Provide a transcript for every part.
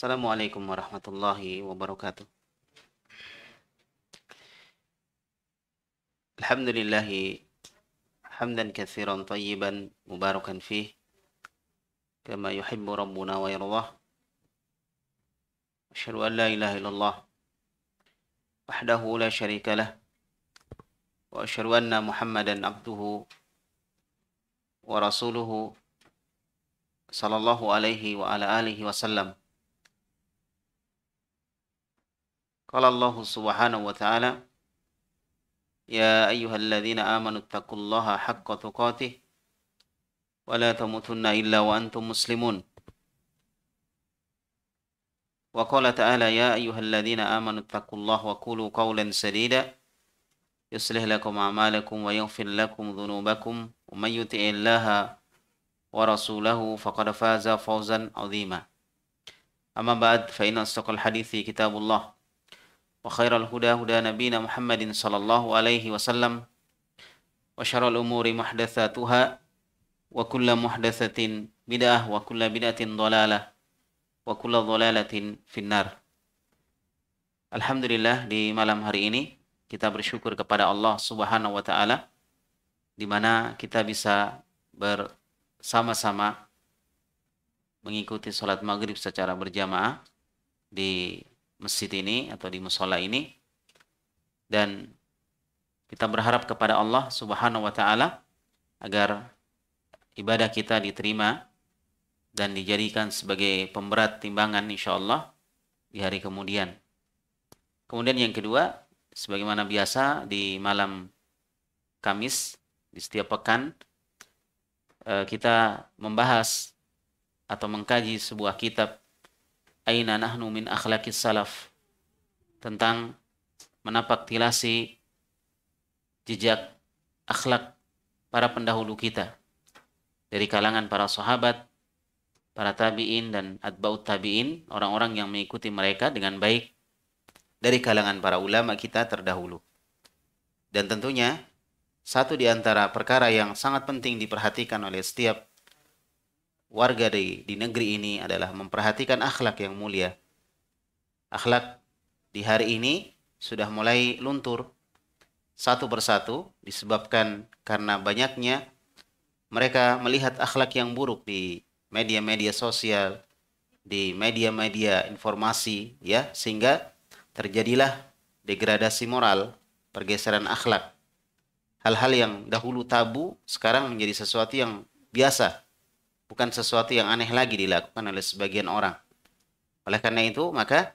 السلام عليكم ورحمة الله وبركاته الحمد لله حمدا كثيرا طيبا مباركا فيه كما يحب ربنا ويرضاه أشهد أن لا إله إلا الله وحده لا شريك له وأشهد أن محمدا عبده ورسوله صلى الله عليه وعلى آله وسلم قال الله سبحانه وتعالى يا أيها الذين آمنوا اتقوا الله حق تقاته ولا تموتن إلا وأنتم مسلمون وقال تعالى يا أيها الذين آمنوا اتقوا الله وقولوا قولا سديدا يصلح لكم أعمالكم ويغفر لكم ذنوبكم ومن يطع الله ورسوله فقد فاز فوزا عظيما أما بعد فإن أصدق الحديث كتاب الله وخير الهدى هدى نبينا محمد صلى الله عليه وسلم وشر الأمور محدثاتها وكل محدثة بدعة وكل بدعة ضلالة وكل ضلالة في النار Alhamdulillah di malam hari ini kita bersyukur kepada Allah Subhanahu wa taala di mana kita bisa bersama-sama mengikuti sholat maghrib secara berjamaah di masjid ini atau di musola ini dan kita berharap kepada Allah Subhanahu wa taala agar ibadah kita diterima dan dijadikan sebagai pemberat timbangan insya Allah di hari kemudian. Kemudian yang kedua, sebagaimana biasa di malam Kamis di setiap pekan eh, kita membahas atau mengkaji sebuah kitab aina nahnu min akhlaqis salaf tentang menapak tilasi jejak akhlak para pendahulu kita dari kalangan para sahabat, para tabi'in dan atba'ut tabi'in, orang-orang yang mengikuti mereka dengan baik dari kalangan para ulama kita terdahulu. Dan tentunya satu di antara perkara yang sangat penting diperhatikan oleh setiap warga di, di negeri ini adalah memperhatikan akhlak yang mulia. Akhlak di hari ini sudah mulai luntur satu persatu disebabkan karena banyaknya mereka melihat akhlak yang buruk di media-media sosial, di media-media informasi ya, sehingga terjadilah degradasi moral, pergeseran akhlak. Hal-hal yang dahulu tabu sekarang menjadi sesuatu yang biasa bukan sesuatu yang aneh lagi dilakukan oleh sebagian orang. Oleh karena itu, maka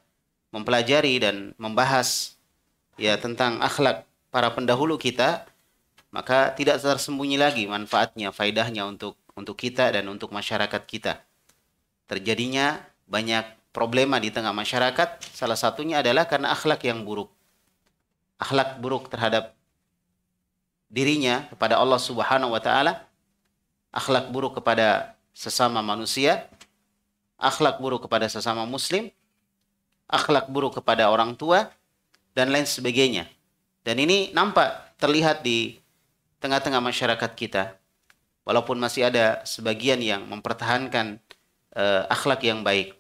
mempelajari dan membahas ya tentang akhlak para pendahulu kita, maka tidak tersembunyi lagi manfaatnya, faidahnya untuk untuk kita dan untuk masyarakat kita. Terjadinya banyak problema di tengah masyarakat, salah satunya adalah karena akhlak yang buruk. Akhlak buruk terhadap dirinya kepada Allah Subhanahu wa taala, akhlak buruk kepada sesama manusia, akhlak buruk kepada sesama muslim, akhlak buruk kepada orang tua, dan lain sebagainya. Dan ini nampak terlihat di tengah-tengah masyarakat kita. Walaupun masih ada sebagian yang mempertahankan eh, akhlak yang baik.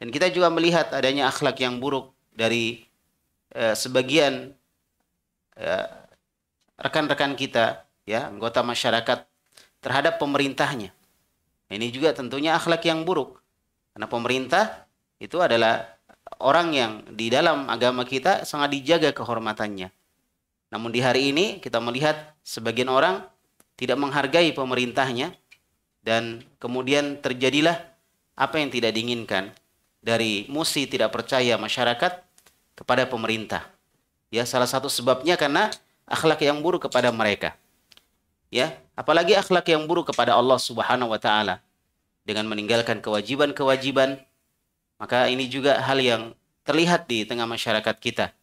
Dan kita juga melihat adanya akhlak yang buruk dari eh, sebagian eh, rekan-rekan kita, ya anggota masyarakat terhadap pemerintahnya. Ini juga tentunya akhlak yang buruk. Karena pemerintah itu adalah orang yang di dalam agama kita sangat dijaga kehormatannya. Namun di hari ini kita melihat sebagian orang tidak menghargai pemerintahnya dan kemudian terjadilah apa yang tidak diinginkan dari musi tidak percaya masyarakat kepada pemerintah. Ya salah satu sebabnya karena akhlak yang buruk kepada mereka ya apalagi akhlak yang buruk kepada Allah Subhanahu wa taala dengan meninggalkan kewajiban-kewajiban maka ini juga hal yang terlihat di tengah masyarakat kita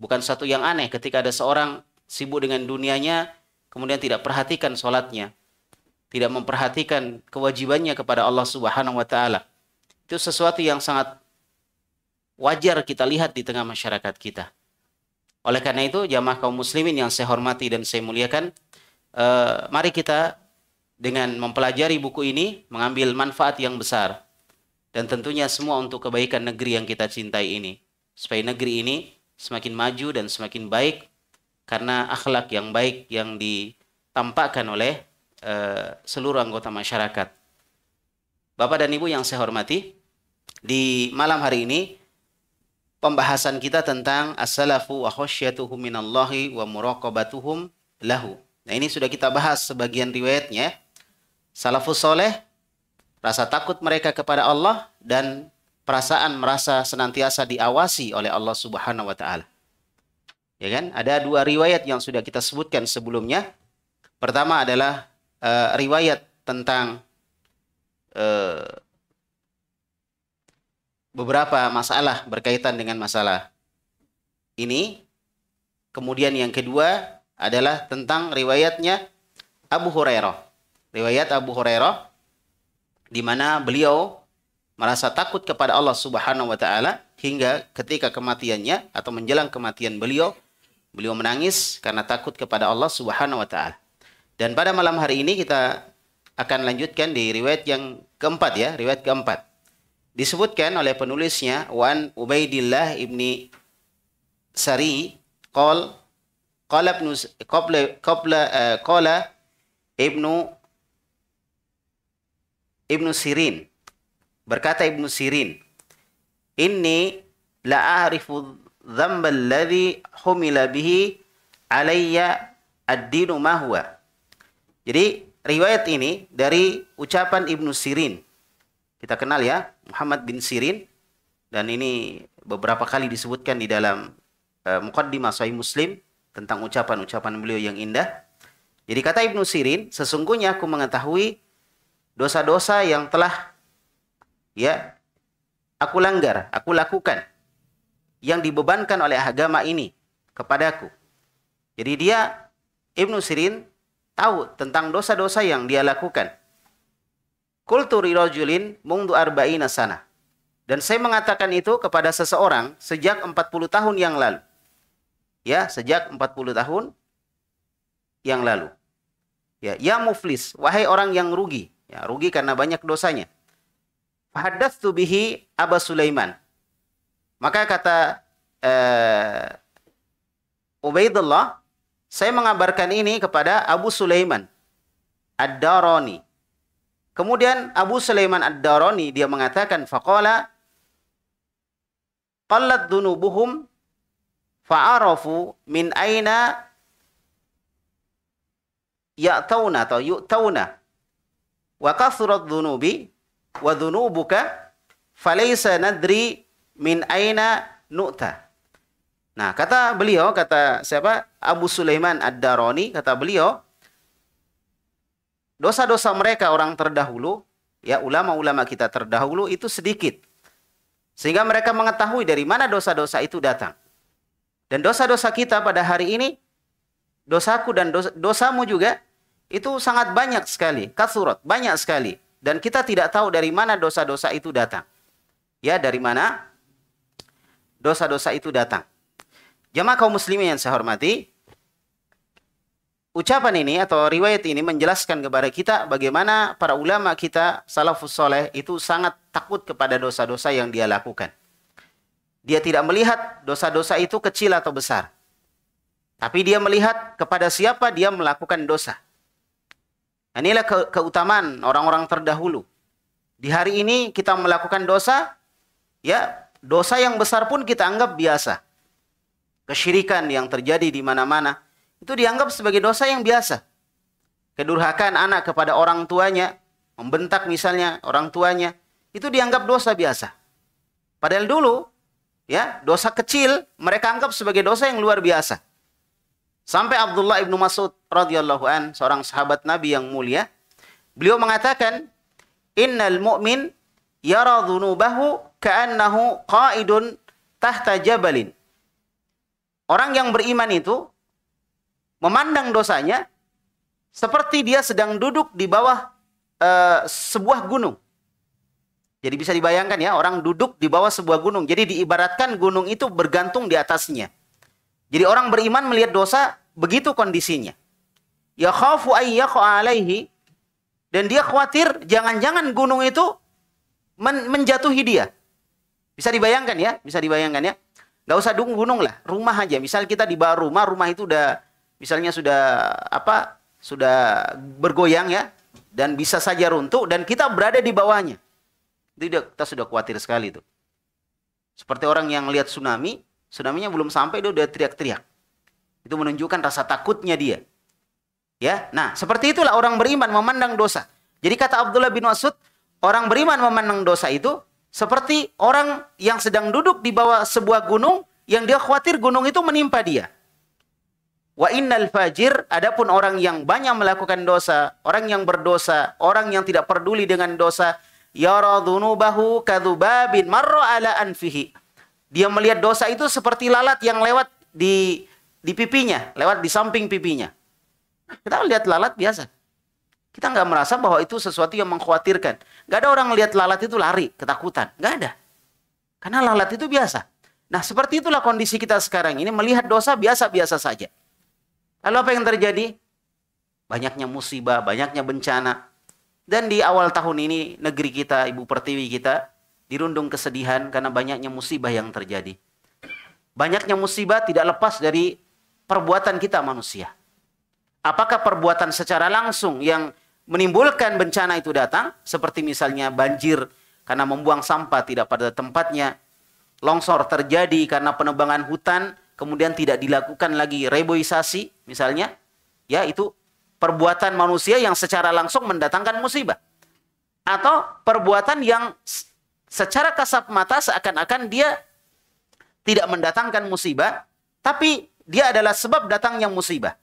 bukan satu yang aneh ketika ada seorang sibuk dengan dunianya kemudian tidak perhatikan sholatnya tidak memperhatikan kewajibannya kepada Allah Subhanahu wa taala itu sesuatu yang sangat wajar kita lihat di tengah masyarakat kita oleh karena itu jamaah kaum muslimin yang saya hormati dan saya muliakan Eh, mari kita dengan mempelajari buku ini mengambil manfaat yang besar dan tentunya semua untuk kebaikan negeri yang kita cintai ini supaya negeri ini semakin maju dan semakin baik karena akhlak yang baik yang ditampakkan oleh eh, seluruh anggota masyarakat. Bapak dan Ibu yang saya hormati, di malam hari ini pembahasan kita tentang as wa khasyyatuhum minallahi wa muraqabatuhum lahu. Nah ini sudah kita bahas sebagian riwayatnya. Salafus soleh, rasa takut mereka kepada Allah dan perasaan merasa senantiasa diawasi oleh Allah Subhanahu wa taala. Ya kan? Ada dua riwayat yang sudah kita sebutkan sebelumnya. Pertama adalah uh, riwayat tentang uh, beberapa masalah berkaitan dengan masalah ini. Kemudian yang kedua adalah tentang riwayatnya Abu Hurairah. Riwayat Abu Hurairah di mana beliau merasa takut kepada Allah Subhanahu wa taala hingga ketika kematiannya atau menjelang kematian beliau beliau menangis karena takut kepada Allah Subhanahu wa taala. Dan pada malam hari ini kita akan lanjutkan di riwayat yang keempat ya, riwayat keempat. Disebutkan oleh penulisnya Wan Ubaidillah ibni Sari qol Qala ibnu qabla qabla qala ibnu ibnu Sirin berkata ibnu Sirin inni la a'rifu dhanba alladhi humila bihi alayya ad-dinu ma huwa jadi riwayat ini dari ucapan ibnu Sirin kita kenal ya Muhammad bin Sirin dan ini beberapa kali disebutkan di dalam uh, muqaddimah Sahih Muslim tentang ucapan-ucapan beliau yang indah. Jadi kata Ibnu Sirin, sesungguhnya aku mengetahui dosa-dosa yang telah ya aku langgar, aku lakukan yang dibebankan oleh agama ini kepadaku. Jadi dia Ibnu Sirin tahu tentang dosa-dosa yang dia lakukan. Kulturi rojulin mungdu arba'ina sana. Dan saya mengatakan itu kepada seseorang sejak 40 tahun yang lalu ya sejak 40 tahun yang lalu. Ya, ya muflis, wahai orang yang rugi, ya rugi karena banyak dosanya. Fahadatsu bihi Aba Sulaiman. Maka kata eh, Ubaidullah, saya mengabarkan ini kepada Abu Sulaiman Ad-Darani. Kemudian Abu Sulaiman Ad-Darani dia mengatakan faqala qallat dunubuhum fa'arafu min aina ya'tauna atau yu'tauna wa kathurat dhunubi wa dhunubuka falaysa nadri min aina nu'ta nah kata beliau kata siapa Abu Sulaiman Ad-Darani kata beliau dosa-dosa mereka orang terdahulu ya ulama-ulama kita terdahulu itu sedikit sehingga mereka mengetahui dari mana dosa-dosa itu datang dan dosa-dosa kita pada hari ini, dosaku dan dosa, dosamu juga, itu sangat banyak sekali. kasurut banyak sekali. Dan kita tidak tahu dari mana dosa-dosa itu datang. Ya, dari mana dosa-dosa itu datang. Jamaah kaum muslimin yang saya hormati, ucapan ini atau riwayat ini menjelaskan kepada kita bagaimana para ulama kita salafus soleh itu sangat takut kepada dosa-dosa yang dia lakukan. Dia tidak melihat dosa-dosa itu kecil atau besar. Tapi dia melihat kepada siapa dia melakukan dosa. Nah, inilah ke keutamaan orang-orang terdahulu. Di hari ini kita melakukan dosa, ya dosa yang besar pun kita anggap biasa. Kesyirikan yang terjadi di mana-mana, itu dianggap sebagai dosa yang biasa. Kedurhakan anak kepada orang tuanya, membentak misalnya orang tuanya, itu dianggap dosa biasa. Padahal dulu ya dosa kecil mereka anggap sebagai dosa yang luar biasa. Sampai Abdullah ibnu Mas'ud radhiyallahu an seorang sahabat Nabi yang mulia, beliau mengatakan, "Innal mu'min yara dhunubahu ka'annahu qa'idun tahta jabalin." Orang yang beriman itu memandang dosanya seperti dia sedang duduk di bawah uh, sebuah gunung. Jadi bisa dibayangkan ya, orang duduk di bawah sebuah gunung. Jadi diibaratkan gunung itu bergantung di atasnya. Jadi orang beriman melihat dosa, begitu kondisinya. Ya khafu alaihi. Dan dia khawatir jangan-jangan gunung itu men menjatuhi dia. Bisa dibayangkan ya, bisa dibayangkan ya. Gak usah dukung gunung lah, rumah aja. Misal kita di bawah rumah, rumah itu udah misalnya sudah apa sudah bergoyang ya dan bisa saja runtuh dan kita berada di bawahnya tidak kita sudah khawatir sekali itu. Seperti orang yang lihat tsunami, tsunaminya belum sampai dia udah teriak-teriak. Itu menunjukkan rasa takutnya dia. Ya, nah seperti itulah orang beriman memandang dosa. Jadi kata Abdullah bin Masud, orang beriman memandang dosa itu seperti orang yang sedang duduk di bawah sebuah gunung yang dia khawatir gunung itu menimpa dia. Wa innal fajir, adapun orang yang banyak melakukan dosa, orang yang berdosa, orang yang tidak peduli dengan dosa, yara dhunubahu kadzubabin marra ala anfihi. Dia melihat dosa itu seperti lalat yang lewat di di pipinya, lewat di samping pipinya. Kita lihat lalat biasa. Kita nggak merasa bahwa itu sesuatu yang mengkhawatirkan. Gak ada orang lihat lalat itu lari, ketakutan. Nggak ada. Karena lalat itu biasa. Nah seperti itulah kondisi kita sekarang ini melihat dosa biasa-biasa saja. Lalu apa yang terjadi? Banyaknya musibah, banyaknya bencana. Dan di awal tahun ini negeri kita, Ibu Pertiwi kita dirundung kesedihan karena banyaknya musibah yang terjadi. Banyaknya musibah tidak lepas dari perbuatan kita manusia. Apakah perbuatan secara langsung yang menimbulkan bencana itu datang seperti misalnya banjir karena membuang sampah tidak pada tempatnya, longsor terjadi karena penebangan hutan kemudian tidak dilakukan lagi reboisasi misalnya, ya itu perbuatan manusia yang secara langsung mendatangkan musibah atau perbuatan yang secara kasat mata seakan-akan dia tidak mendatangkan musibah tapi dia adalah sebab datangnya musibah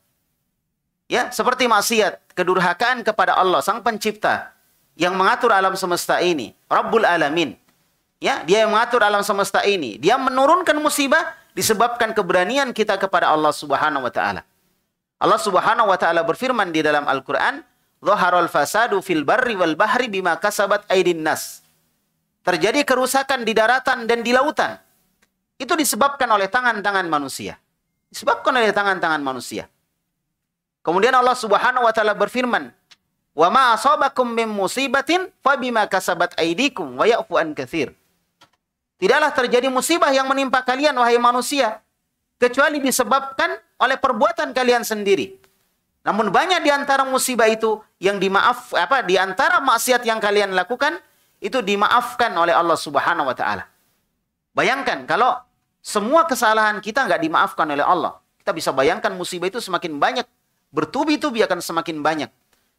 ya seperti maksiat kedurhakaan kepada Allah sang pencipta yang mengatur alam semesta ini Rabbul alamin ya dia yang mengatur alam semesta ini dia menurunkan musibah disebabkan keberanian kita kepada Allah Subhanahu wa taala Allah Subhanahu wa taala berfirman di dalam Al-Qur'an, "Dhaharul fasadu fil barri wal bahri bima kasabat aydin nas." Terjadi kerusakan di daratan dan di lautan. Itu disebabkan oleh tangan-tangan manusia. Disebabkan oleh tangan-tangan manusia. Kemudian Allah Subhanahu wa taala berfirman, "Wa ma asabakum min musibatin fabima kasabat aydikum wa ya'fu an katsir." Tidaklah terjadi musibah yang menimpa kalian wahai manusia kecuali disebabkan oleh perbuatan kalian sendiri. Namun banyak di antara musibah itu yang dimaaf apa di antara maksiat yang kalian lakukan itu dimaafkan oleh Allah Subhanahu wa taala. Bayangkan kalau semua kesalahan kita nggak dimaafkan oleh Allah. Kita bisa bayangkan musibah itu semakin banyak bertubi-tubi akan semakin banyak.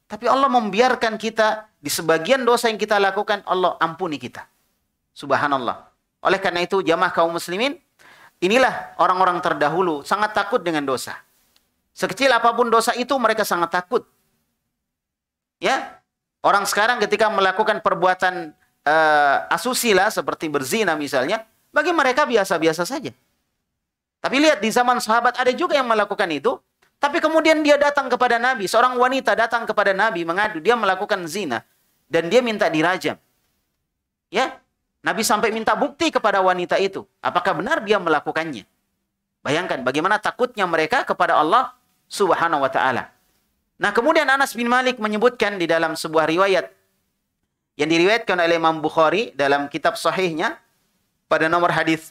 Tapi Allah membiarkan kita di sebagian dosa yang kita lakukan Allah ampuni kita. Subhanallah. Oleh karena itu jamaah kaum muslimin Inilah orang-orang terdahulu sangat takut dengan dosa. Sekecil apapun dosa itu mereka sangat takut. Ya, orang sekarang ketika melakukan perbuatan uh, eh, asusila seperti berzina misalnya, bagi mereka biasa-biasa saja. Tapi lihat di zaman sahabat ada juga yang melakukan itu, tapi kemudian dia datang kepada Nabi, seorang wanita datang kepada Nabi mengadu dia melakukan zina dan dia minta dirajam. Ya, Nabi sampai minta bukti kepada wanita itu. Apakah benar dia melakukannya? Bayangkan bagaimana takutnya mereka kepada Allah Subhanahu wa taala. Nah, kemudian Anas bin Malik menyebutkan di dalam sebuah riwayat yang diriwayatkan oleh Imam Bukhari dalam kitab sahihnya pada nomor hadis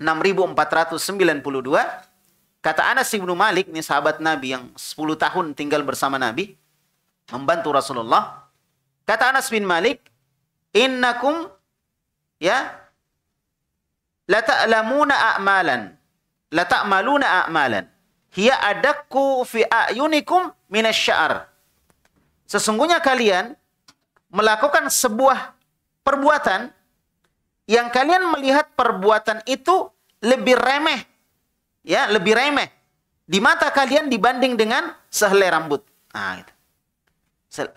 6492 kata Anas bin Malik ini sahabat Nabi yang 10 tahun tinggal bersama Nabi membantu Rasulullah kata Anas bin Malik innakum ya la ta'lamuna a'malan la ta'maluna a'malan hiya adakku fi a'yunikum minasy'ar sesungguhnya kalian melakukan sebuah perbuatan yang kalian melihat perbuatan itu lebih remeh ya lebih remeh di mata kalian dibanding dengan sehelai rambut nah gitu.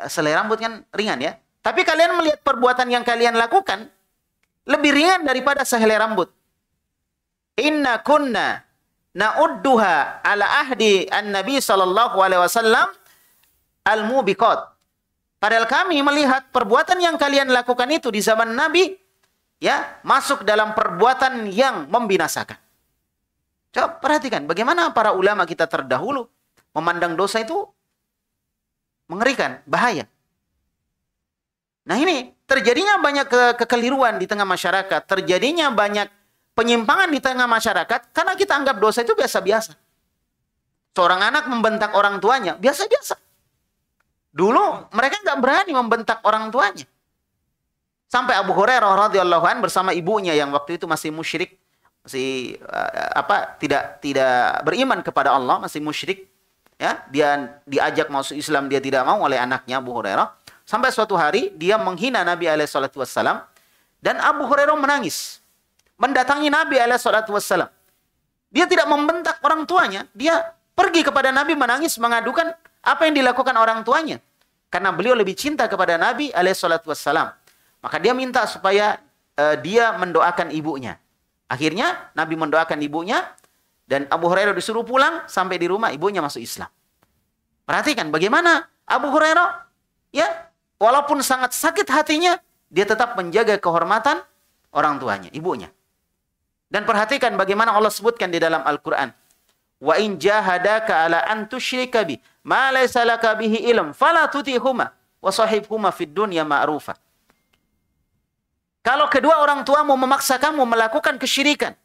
sehelai rambut kan ringan ya tapi kalian melihat perbuatan yang kalian lakukan lebih ringan daripada sehelai rambut. Inna kunna na'udduha ala ahdi an-nabi sallallahu alaihi wasallam al-mubiqat. Padahal kami melihat perbuatan yang kalian lakukan itu di zaman Nabi ya masuk dalam perbuatan yang membinasakan. Coba perhatikan bagaimana para ulama kita terdahulu memandang dosa itu mengerikan, bahaya. Nah ini terjadinya banyak ke kekeliruan di tengah masyarakat, terjadinya banyak penyimpangan di tengah masyarakat karena kita anggap dosa itu biasa-biasa. Seorang anak membentak orang tuanya biasa-biasa. Dulu mereka nggak berani membentak orang tuanya. Sampai Abu Hurairah radhiyallahu anhu bersama ibunya yang waktu itu masih musyrik, masih uh, apa tidak tidak beriman kepada Allah, masih musyrik. Ya, dia diajak masuk Islam dia tidak mau oleh anaknya Abu Hurairah. Sampai suatu hari dia menghina Nabi Alaihissalam dan Abu Hurairah menangis. Mendatangi Nabi Alaihissalam Dia tidak membentak orang tuanya, dia pergi kepada Nabi menangis mengadukan apa yang dilakukan orang tuanya. Karena beliau lebih cinta kepada Nabi Alaihissalam Maka dia minta supaya uh, dia mendoakan ibunya. Akhirnya Nabi mendoakan ibunya dan Abu Hurairah disuruh pulang sampai di rumah ibunya masuk Islam. Perhatikan bagaimana Abu Hurairah ya walaupun sangat sakit hatinya, dia tetap menjaga kehormatan orang tuanya, ibunya. Dan perhatikan bagaimana Allah sebutkan di dalam Al-Quran. Wa in jahadaka ala an bi ma laysa laka bihi ilm fala tutihuma wa sahibhuma fid dunya ma'rufa. Kalau kedua orang tuamu memaksa kamu melakukan kesyirikan.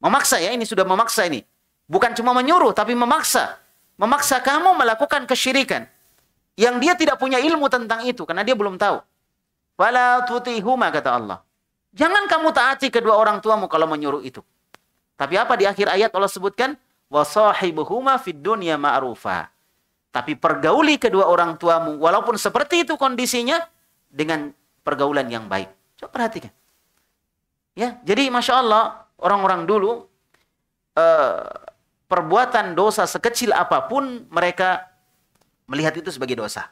Memaksa ya, ini sudah memaksa ini. Bukan cuma menyuruh, tapi memaksa. Memaksa kamu melakukan kesyirikan. Yang dia tidak punya ilmu tentang itu karena dia belum tahu. Wala tutihuma kata Allah. Jangan kamu taati kedua orang tuamu kalau menyuruh itu. Tapi apa di akhir ayat Allah sebutkan? Wasahibuhuma fid dunya ma'rufa. Tapi pergauli kedua orang tuamu walaupun seperti itu kondisinya dengan pergaulan yang baik. Coba perhatikan. Ya, jadi masya Allah orang-orang dulu eh, perbuatan dosa sekecil apapun mereka melihat itu sebagai dosa.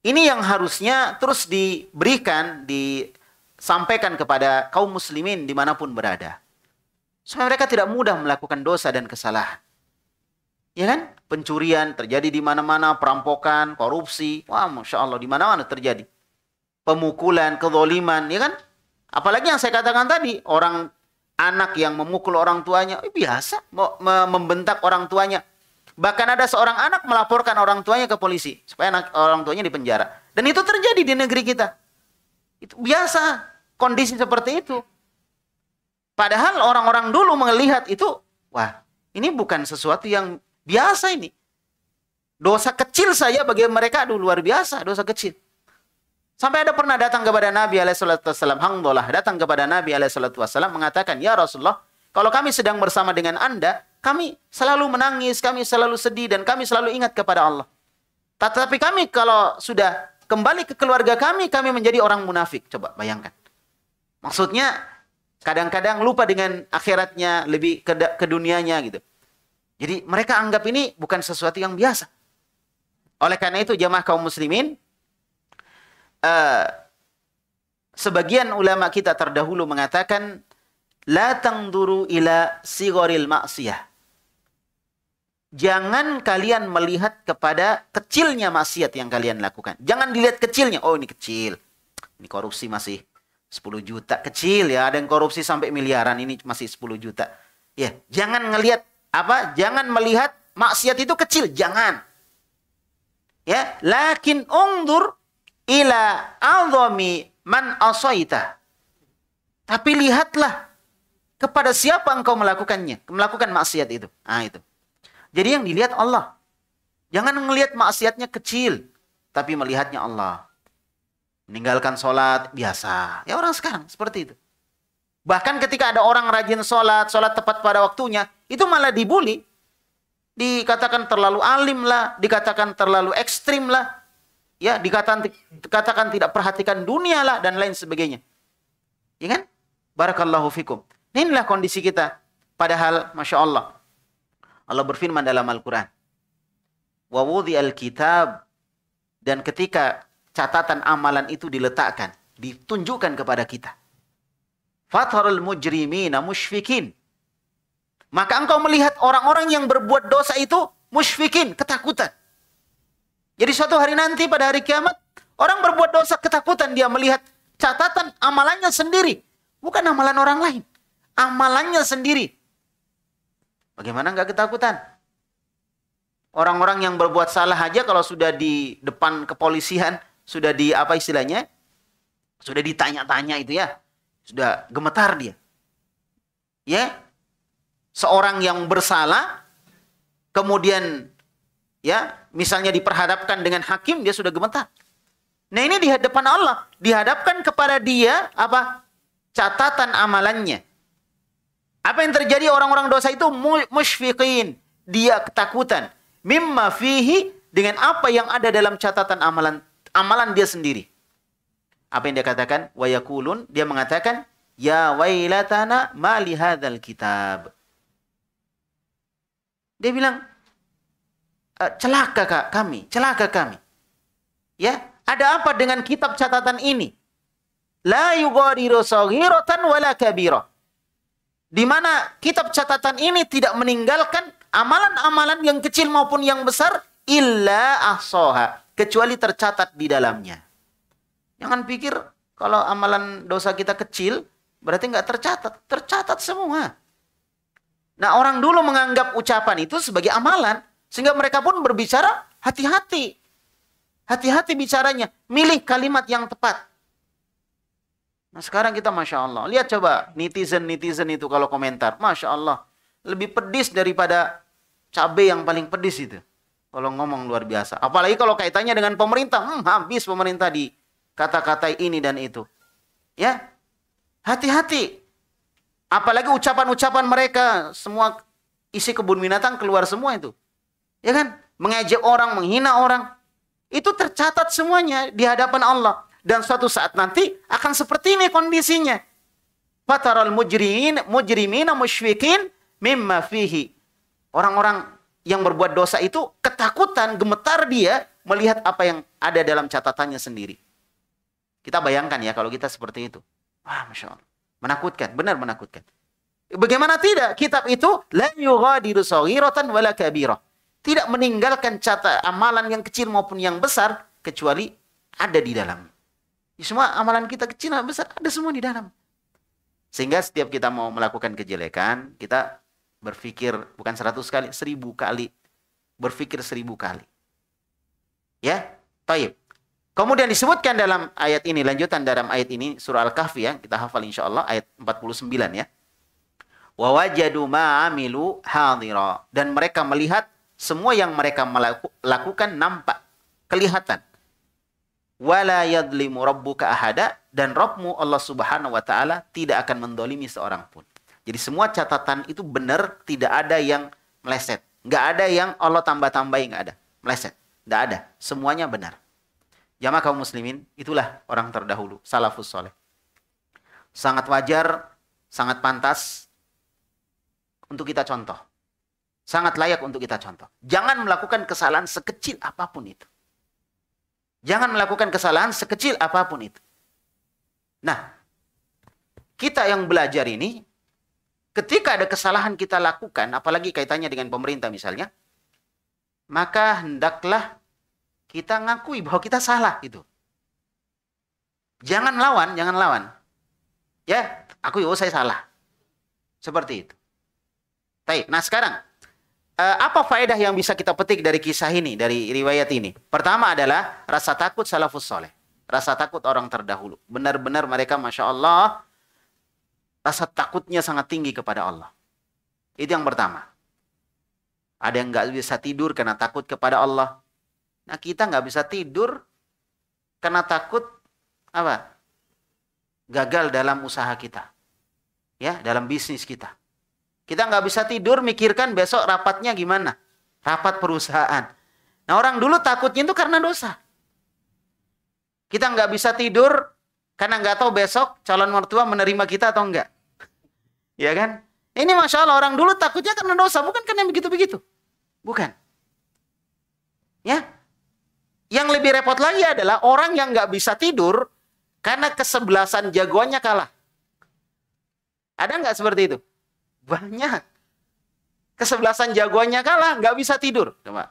Ini yang harusnya terus diberikan, disampaikan kepada kaum muslimin dimanapun berada. Supaya so, mereka tidak mudah melakukan dosa dan kesalahan. Ya kan? Pencurian terjadi di mana-mana, perampokan, korupsi. Wah, Masya Allah, di mana-mana terjadi. Pemukulan, kezoliman, ya kan? Apalagi yang saya katakan tadi, orang anak yang memukul orang tuanya, eh, biasa membentak orang tuanya. Bahkan ada seorang anak melaporkan orang tuanya ke polisi supaya anak, orang tuanya dipenjara. Dan itu terjadi di negeri kita. Itu biasa kondisi seperti itu. Padahal orang-orang dulu melihat itu, wah, ini bukan sesuatu yang biasa ini. Dosa kecil saja bagi mereka dulu luar biasa, dosa kecil. Sampai ada pernah datang kepada Nabi alaihissalam, hangdolah datang kepada Nabi alaihissalam mengatakan, ya Rasulullah, kalau kami sedang bersama dengan anda, kami selalu menangis, kami selalu sedih, dan kami selalu ingat kepada Allah. Tetapi kami kalau sudah kembali ke keluarga kami, kami menjadi orang munafik. Coba bayangkan. Maksudnya, kadang-kadang lupa dengan akhiratnya, lebih ke, ke dunianya gitu. Jadi mereka anggap ini bukan sesuatu yang biasa. Oleh karena itu jamaah kaum muslimin, uh, sebagian ulama kita terdahulu mengatakan, La tangduru ila sigoril maksiyah jangan kalian melihat kepada kecilnya maksiat yang kalian lakukan. Jangan dilihat kecilnya. Oh, ini kecil. Ini korupsi masih 10 juta kecil ya. Ada yang korupsi sampai miliaran ini masih 10 juta. Ya, jangan ngelihat apa? Jangan melihat maksiat itu kecil, jangan. Ya, lakin undur ila azami man asaita. Tapi lihatlah kepada siapa engkau melakukannya, melakukan maksiat itu. Ah itu. Jadi yang dilihat Allah. Jangan melihat maksiatnya kecil, tapi melihatnya Allah. Meninggalkan sholat biasa. Ya orang sekarang seperti itu. Bahkan ketika ada orang rajin sholat, sholat tepat pada waktunya, itu malah dibully. Dikatakan terlalu alim lah, dikatakan terlalu ekstrim lah, ya dikatakan, dikatakan tidak perhatikan dunia lah dan lain sebagainya. Ya kan? Barakallahu fikum. Inilah kondisi kita. Padahal, Masya Allah, Allah berfirman dalam Al-Quran. Wawudhi al-kitab. Dan ketika catatan amalan itu diletakkan, ditunjukkan kepada kita. Fatharul mujrimina musyfikin. Maka engkau melihat orang-orang yang berbuat dosa itu musyfikin, ketakutan. Jadi suatu hari nanti pada hari kiamat, orang berbuat dosa ketakutan dia melihat catatan amalannya sendiri, bukan amalan orang lain. Amalannya sendiri Bagaimana nggak ketakutan? Orang-orang yang berbuat salah aja kalau sudah di depan kepolisian, sudah di apa istilahnya? Sudah ditanya-tanya itu ya. Sudah gemetar dia. Ya. Seorang yang bersalah kemudian ya, misalnya diperhadapkan dengan hakim dia sudah gemetar. Nah, ini di depan Allah, dihadapkan kepada dia apa? catatan amalannya. Apa yang terjadi orang-orang dosa itu musyfiqin. Dia ketakutan. Mimma fihi dengan apa yang ada dalam catatan amalan amalan dia sendiri. Apa yang dia katakan? Wayakulun. Dia mengatakan, Ya wailatana ma hadzal kitab. Dia bilang, e, celaka kak, kami, celaka kami. Ya, ada apa dengan kitab catatan ini? La yugadiru saghiratan wala kabirah di mana kitab catatan ini tidak meninggalkan amalan-amalan yang kecil maupun yang besar illa ahsoha kecuali tercatat di dalamnya. Jangan pikir kalau amalan dosa kita kecil berarti nggak tercatat, tercatat semua. Nah orang dulu menganggap ucapan itu sebagai amalan sehingga mereka pun berbicara hati-hati, hati-hati bicaranya, milih kalimat yang tepat. Nah sekarang kita Masya Allah. Lihat coba netizen-netizen itu kalau komentar. Masya Allah. Lebih pedis daripada cabai yang paling pedis itu. Kalau ngomong luar biasa. Apalagi kalau kaitannya dengan pemerintah. Hmm, habis pemerintah di kata-kata ini dan itu. Ya. Hati-hati. Apalagi ucapan-ucapan mereka. Semua isi kebun binatang keluar semua itu. Ya kan? Mengejek orang, menghina orang. Itu tercatat semuanya di hadapan Allah dan suatu saat nanti akan seperti ini kondisinya. Fataral mujrimin mujrimina musyfiqin mimma fihi. Orang-orang yang berbuat dosa itu ketakutan, gemetar dia melihat apa yang ada dalam catatannya sendiri. Kita bayangkan ya kalau kita seperti itu. Wah, Masya Allah. Menakutkan, benar menakutkan. Bagaimana tidak? Kitab itu la yughadiru saghiratan wala kabirah. Tidak meninggalkan catatan amalan yang kecil maupun yang besar kecuali ada di dalamnya. Ya, semua amalan kita kecil atau besar ada semua di dalam. Sehingga setiap kita mau melakukan kejelekan, kita berpikir bukan seratus kali, seribu kali. Berpikir seribu kali. Ya, taib. Kemudian disebutkan dalam ayat ini, lanjutan dalam ayat ini, surah Al-Kahfi ya, kita hafal insya Allah, ayat 49 ya. Wawajadu ma'amilu hadira. Dan mereka melihat semua yang mereka lakukan nampak, kelihatan wala yadlimu rabbuka ahada dan Robmu Allah Subhanahu wa taala tidak akan mendolimi seorang pun. Jadi semua catatan itu benar, tidak ada yang meleset. Nggak ada yang Allah tambah tambahi nggak ada. Meleset. Nggak ada. Semuanya benar. Jamaah kaum muslimin, itulah orang terdahulu, salafus soleh. Sangat wajar, sangat pantas untuk kita contoh. Sangat layak untuk kita contoh. Jangan melakukan kesalahan sekecil apapun itu. Jangan melakukan kesalahan sekecil apapun itu. Nah, kita yang belajar ini, ketika ada kesalahan kita lakukan, apalagi kaitannya dengan pemerintah misalnya, maka hendaklah kita ngakui bahwa kita salah itu. Jangan lawan, jangan lawan. Ya, aku yo oh, saya salah. Seperti itu. Baik, nah sekarang Eh, apa faedah yang bisa kita petik dari kisah ini, dari riwayat ini? Pertama adalah rasa takut salafus soleh. Rasa takut orang terdahulu. Benar-benar mereka Masya Allah, rasa takutnya sangat tinggi kepada Allah. Itu yang pertama. Ada yang nggak bisa tidur karena takut kepada Allah. Nah kita nggak bisa tidur karena takut apa? Gagal dalam usaha kita, ya dalam bisnis kita. Kita nggak bisa tidur mikirkan besok rapatnya gimana. Rapat perusahaan. Nah orang dulu takutnya itu karena dosa. Kita nggak bisa tidur karena nggak tahu besok calon mertua menerima kita atau enggak. ya kan? Ini Masya Allah orang dulu takutnya karena dosa. Bukan karena begitu-begitu. Bukan. Ya. Yang lebih repot lagi adalah orang yang nggak bisa tidur karena kesebelasan jagoannya kalah. Ada nggak seperti itu? Banyak. Kesebelasan jagoannya kalah, nggak bisa tidur. Coba.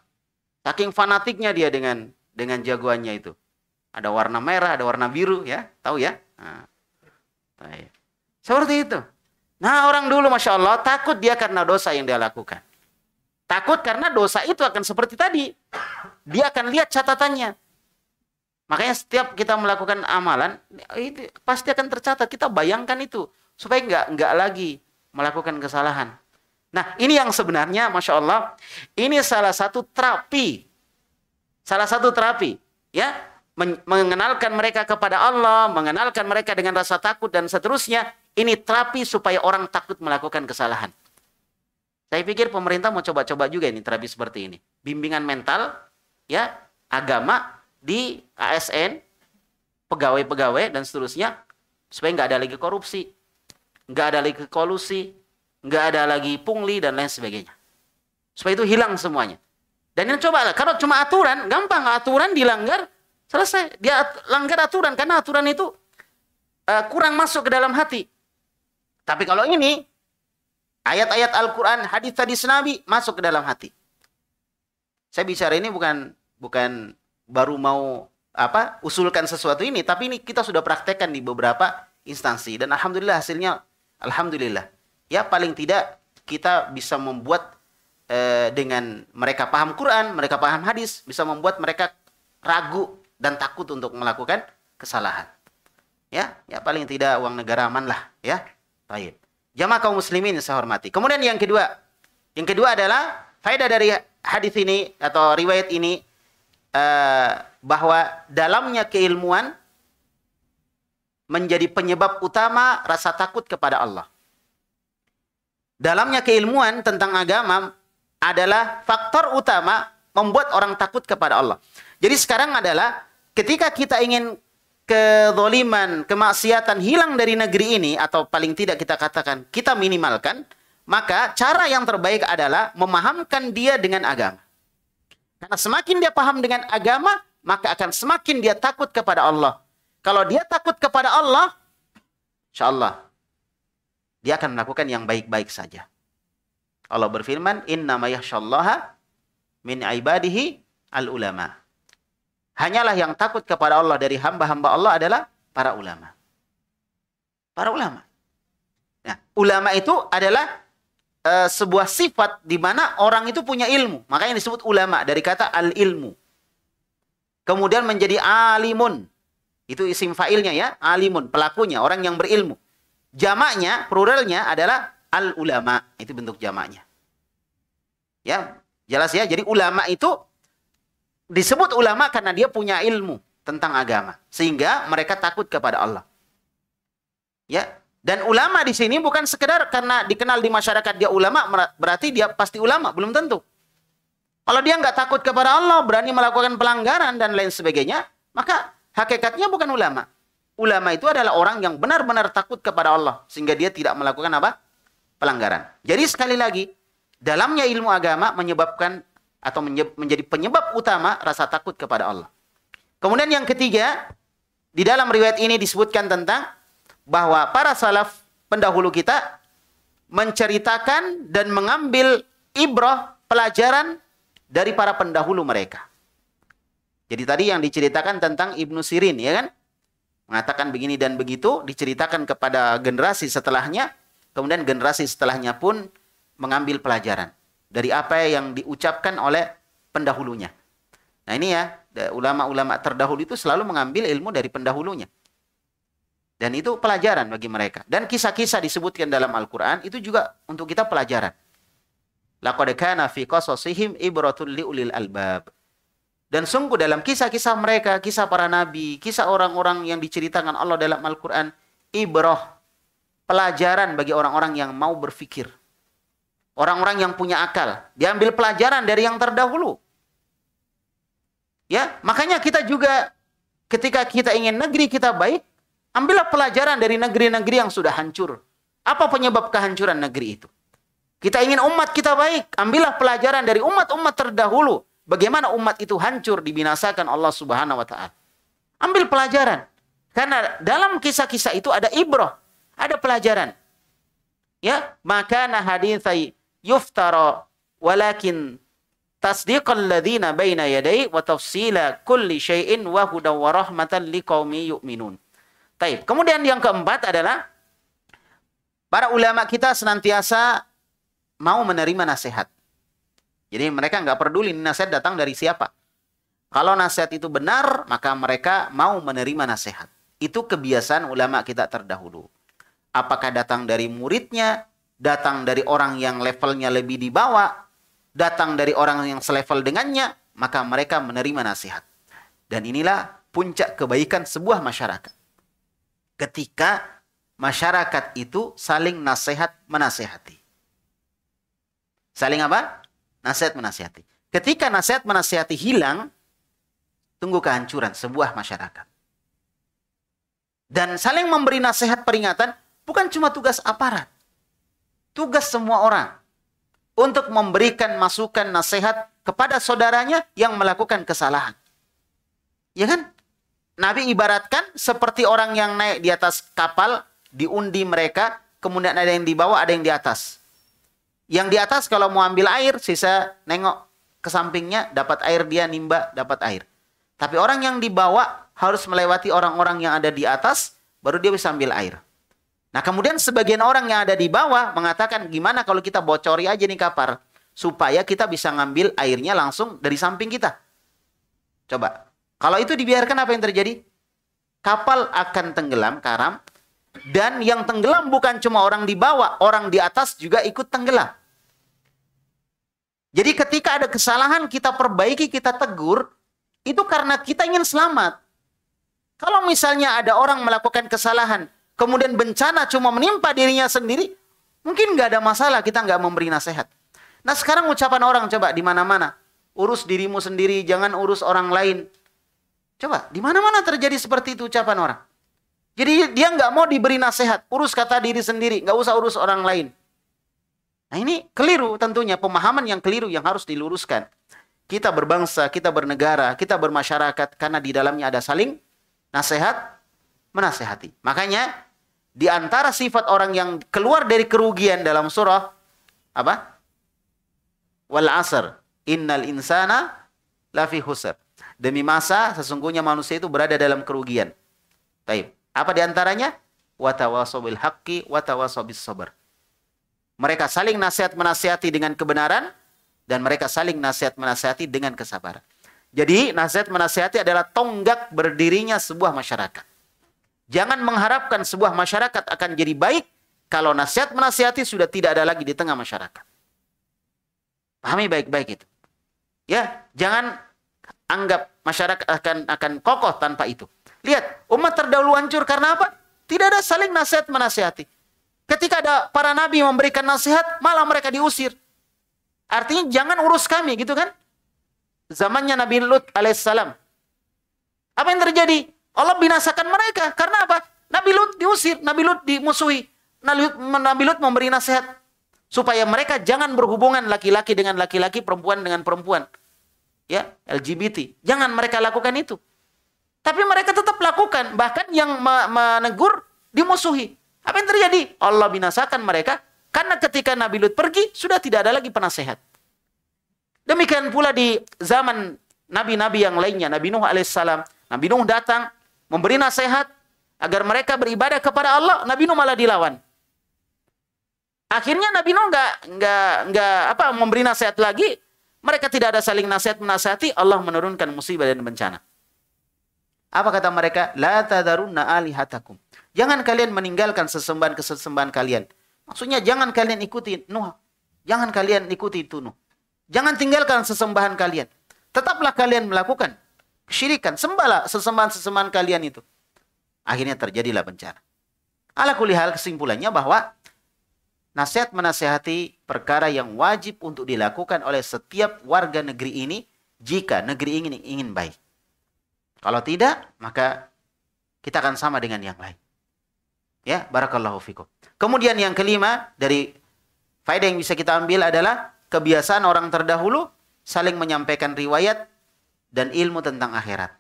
Saking fanatiknya dia dengan dengan jagoannya itu. Ada warna merah, ada warna biru, ya, tahu ya? Nah, ya. seperti itu. Nah orang dulu masya Allah takut dia karena dosa yang dia lakukan. Takut karena dosa itu akan seperti tadi. Dia akan lihat catatannya. Makanya setiap kita melakukan amalan itu pasti akan tercatat. Kita bayangkan itu supaya nggak nggak lagi melakukan kesalahan. Nah, ini yang sebenarnya, masya Allah, ini salah satu terapi, salah satu terapi, ya, mengenalkan mereka kepada Allah, mengenalkan mereka dengan rasa takut dan seterusnya. Ini terapi supaya orang takut melakukan kesalahan. Saya pikir pemerintah mau coba-coba juga ini terapi seperti ini. Bimbingan mental, ya, agama di ASN, pegawai-pegawai dan seterusnya supaya nggak ada lagi korupsi nggak ada lagi kolusi, nggak ada lagi pungli dan lain sebagainya. Supaya itu hilang semuanya. Dan yang coba kalau cuma aturan, gampang aturan dilanggar, selesai. Dia langgar aturan karena aturan itu uh, kurang masuk ke dalam hati. Tapi kalau ini ayat-ayat Al-Qur'an, hadis-hadis Nabi masuk ke dalam hati. Saya bicara ini bukan bukan baru mau apa usulkan sesuatu ini, tapi ini kita sudah praktekkan di beberapa instansi dan alhamdulillah hasilnya Alhamdulillah. Ya paling tidak kita bisa membuat e, dengan mereka paham Quran, mereka paham hadis, bisa membuat mereka ragu dan takut untuk melakukan kesalahan. Ya, ya paling tidak uang negara aman lah, ya. Baik. Jamaah kaum muslimin saya hormati. Kemudian yang kedua, yang kedua adalah faedah dari hadis ini atau riwayat ini e, bahwa dalamnya keilmuan menjadi penyebab utama rasa takut kepada Allah. Dalamnya keilmuan tentang agama adalah faktor utama membuat orang takut kepada Allah. Jadi sekarang adalah ketika kita ingin kedoliman, kemaksiatan hilang dari negeri ini atau paling tidak kita katakan kita minimalkan, maka cara yang terbaik adalah memahamkan dia dengan agama. Karena semakin dia paham dengan agama, maka akan semakin dia takut kepada Allah kalau dia takut kepada Allah, insya Allah dia akan melakukan yang baik-baik saja. Allah berfirman, Inna yahsyallaha min ibadihi al ulama. Hanyalah yang takut kepada Allah dari hamba-hamba Allah adalah para ulama. Para ulama. Nah, ulama itu adalah e, sebuah sifat di mana orang itu punya ilmu. Makanya disebut ulama dari kata al-ilmu. Kemudian menjadi alimun. Itu isim fa'ilnya ya, alimun, pelakunya, orang yang berilmu. Jamaknya, pluralnya adalah al ulama. Itu bentuk jamaknya. Ya, jelas ya. Jadi ulama itu disebut ulama karena dia punya ilmu tentang agama, sehingga mereka takut kepada Allah. Ya, dan ulama di sini bukan sekedar karena dikenal di masyarakat dia ulama, berarti dia pasti ulama, belum tentu. Kalau dia nggak takut kepada Allah, berani melakukan pelanggaran dan lain sebagainya, maka hakikatnya bukan ulama. Ulama itu adalah orang yang benar-benar takut kepada Allah sehingga dia tidak melakukan apa? pelanggaran. Jadi sekali lagi, dalamnya ilmu agama menyebabkan atau menjadi penyebab utama rasa takut kepada Allah. Kemudian yang ketiga, di dalam riwayat ini disebutkan tentang bahwa para salaf pendahulu kita menceritakan dan mengambil ibrah pelajaran dari para pendahulu mereka. Jadi tadi yang diceritakan tentang Ibnu Sirin ya kan? Mengatakan begini dan begitu diceritakan kepada generasi setelahnya, kemudian generasi setelahnya pun mengambil pelajaran dari apa yang diucapkan oleh pendahulunya. Nah ini ya, ulama-ulama terdahulu itu selalu mengambil ilmu dari pendahulunya. Dan itu pelajaran bagi mereka. Dan kisah-kisah disebutkan dalam Al-Quran itu juga untuk kita pelajaran. Laqad kana fi qasasihim ibratul liulil albab. Dan sungguh dalam kisah-kisah mereka, kisah para nabi, kisah orang-orang yang diceritakan Allah dalam Al-Quran, ibrah, pelajaran bagi orang-orang yang mau berfikir. Orang-orang yang punya akal, diambil pelajaran dari yang terdahulu. Ya, makanya kita juga ketika kita ingin negeri kita baik, ambillah pelajaran dari negeri-negeri yang sudah hancur. Apa penyebab kehancuran negeri itu? Kita ingin umat kita baik, ambillah pelajaran dari umat-umat terdahulu Bagaimana umat itu hancur dibinasakan Allah Subhanahu wa taala. Ambil pelajaran. Karena dalam kisah-kisah itu ada ibrah, ada pelajaran. Ya, maka nah yuftara walakin tasdiqal ladzina baina yadai wa tafsila kulli syai'in wa hudaw wa rahmatan liqaumi yu'minun. Taib. Kemudian yang keempat adalah para ulama kita senantiasa mau menerima nasihat. Jadi mereka nggak peduli nasihat datang dari siapa. Kalau nasihat itu benar, maka mereka mau menerima nasihat. Itu kebiasaan ulama kita terdahulu. Apakah datang dari muridnya, datang dari orang yang levelnya lebih di bawah, datang dari orang yang selevel dengannya, maka mereka menerima nasihat. Dan inilah puncak kebaikan sebuah masyarakat. Ketika masyarakat itu saling nasihat menasehati. Saling apa? nasihat menasihati. Ketika nasihat menasihati hilang, tunggu kehancuran sebuah masyarakat. Dan saling memberi nasihat peringatan bukan cuma tugas aparat. Tugas semua orang untuk memberikan masukan nasihat kepada saudaranya yang melakukan kesalahan. Ya kan? Nabi ibaratkan seperti orang yang naik di atas kapal, diundi mereka, kemudian ada yang di bawah, ada yang di atas. Yang di atas kalau mau ambil air, sisa nengok ke sampingnya, dapat air dia nimba, dapat air. Tapi orang yang dibawa harus melewati orang-orang yang ada di atas, baru dia bisa ambil air. Nah kemudian sebagian orang yang ada di bawah mengatakan gimana kalau kita bocori aja nih kapar supaya kita bisa ngambil airnya langsung dari samping kita. Coba kalau itu dibiarkan apa yang terjadi? Kapal akan tenggelam karam dan yang tenggelam bukan cuma orang di bawah, orang di atas juga ikut tenggelam. Jadi ketika ada kesalahan kita perbaiki, kita tegur, itu karena kita ingin selamat. Kalau misalnya ada orang melakukan kesalahan, kemudian bencana cuma menimpa dirinya sendiri, mungkin nggak ada masalah kita nggak memberi nasihat. Nah sekarang ucapan orang coba di mana-mana, urus dirimu sendiri, jangan urus orang lain. Coba di mana-mana terjadi seperti itu ucapan orang. Jadi dia nggak mau diberi nasihat, urus kata diri sendiri, nggak usah urus orang lain. Nah ini keliru tentunya, pemahaman yang keliru yang harus diluruskan. Kita berbangsa, kita bernegara, kita bermasyarakat karena di dalamnya ada saling nasihat, menasehati. Makanya di antara sifat orang yang keluar dari kerugian dalam surah apa? Wal asr, innal insana lafi husr. Demi masa sesungguhnya manusia itu berada dalam kerugian. Baik. Apa diantaranya? Watawasobil haqqi, watawasobis sober. Mereka saling nasihat menasihati dengan kebenaran dan mereka saling nasihat menasihati dengan kesabaran. Jadi nasihat menasihati adalah tonggak berdirinya sebuah masyarakat. Jangan mengharapkan sebuah masyarakat akan jadi baik kalau nasihat menasihati sudah tidak ada lagi di tengah masyarakat. Pahami baik-baik itu. Ya, jangan anggap masyarakat akan akan kokoh tanpa itu. Lihat, umat terdahulu hancur karena apa? Tidak ada saling nasihat menasihati. Ketika ada para nabi memberikan nasihat, malah mereka diusir. Artinya jangan urus kami gitu kan? Zamannya Nabi Lut alaihissalam. Apa yang terjadi? Allah binasakan mereka. Karena apa? Nabi Lut diusir, Nabi Lut dimusuhi. Nabi Lut memberi nasihat supaya mereka jangan berhubungan laki-laki dengan laki-laki, perempuan dengan perempuan. Ya, LGBT. Jangan mereka lakukan itu. Tapi mereka tetap lakukan. Bahkan yang menegur dimusuhi. Apa yang terjadi? Allah binasakan mereka. Karena ketika Nabi Lut pergi, sudah tidak ada lagi penasehat. Demikian pula di zaman Nabi-Nabi yang lainnya. Nabi Nuh alaihissalam. Nabi Nuh datang memberi nasihat agar mereka beribadah kepada Allah. Nabi Nuh malah dilawan. Akhirnya Nabi Nuh nggak nggak nggak apa memberi nasihat lagi. Mereka tidak ada saling nasihat menasihati. Allah menurunkan musibah dan bencana. Apa kata mereka? La tadarunna alihatakum. Jangan kalian meninggalkan sesembahan-kesesembahan kalian. Maksudnya jangan kalian ikuti Nuh. Jangan kalian ikuti itu Nuh. Jangan tinggalkan sesembahan kalian. Tetaplah kalian melakukan syirikan. Sembahlah sesembahan-sesembahan kalian itu. Akhirnya terjadilah bencana. Ala kulihal kesimpulannya bahwa nasihat menasehati perkara yang wajib untuk dilakukan oleh setiap warga negeri ini jika negeri ini ingin baik. Kalau tidak, maka kita akan sama dengan yang lain. Ya, barakallahu fikum. Kemudian yang kelima dari faedah yang bisa kita ambil adalah kebiasaan orang terdahulu saling menyampaikan riwayat dan ilmu tentang akhirat.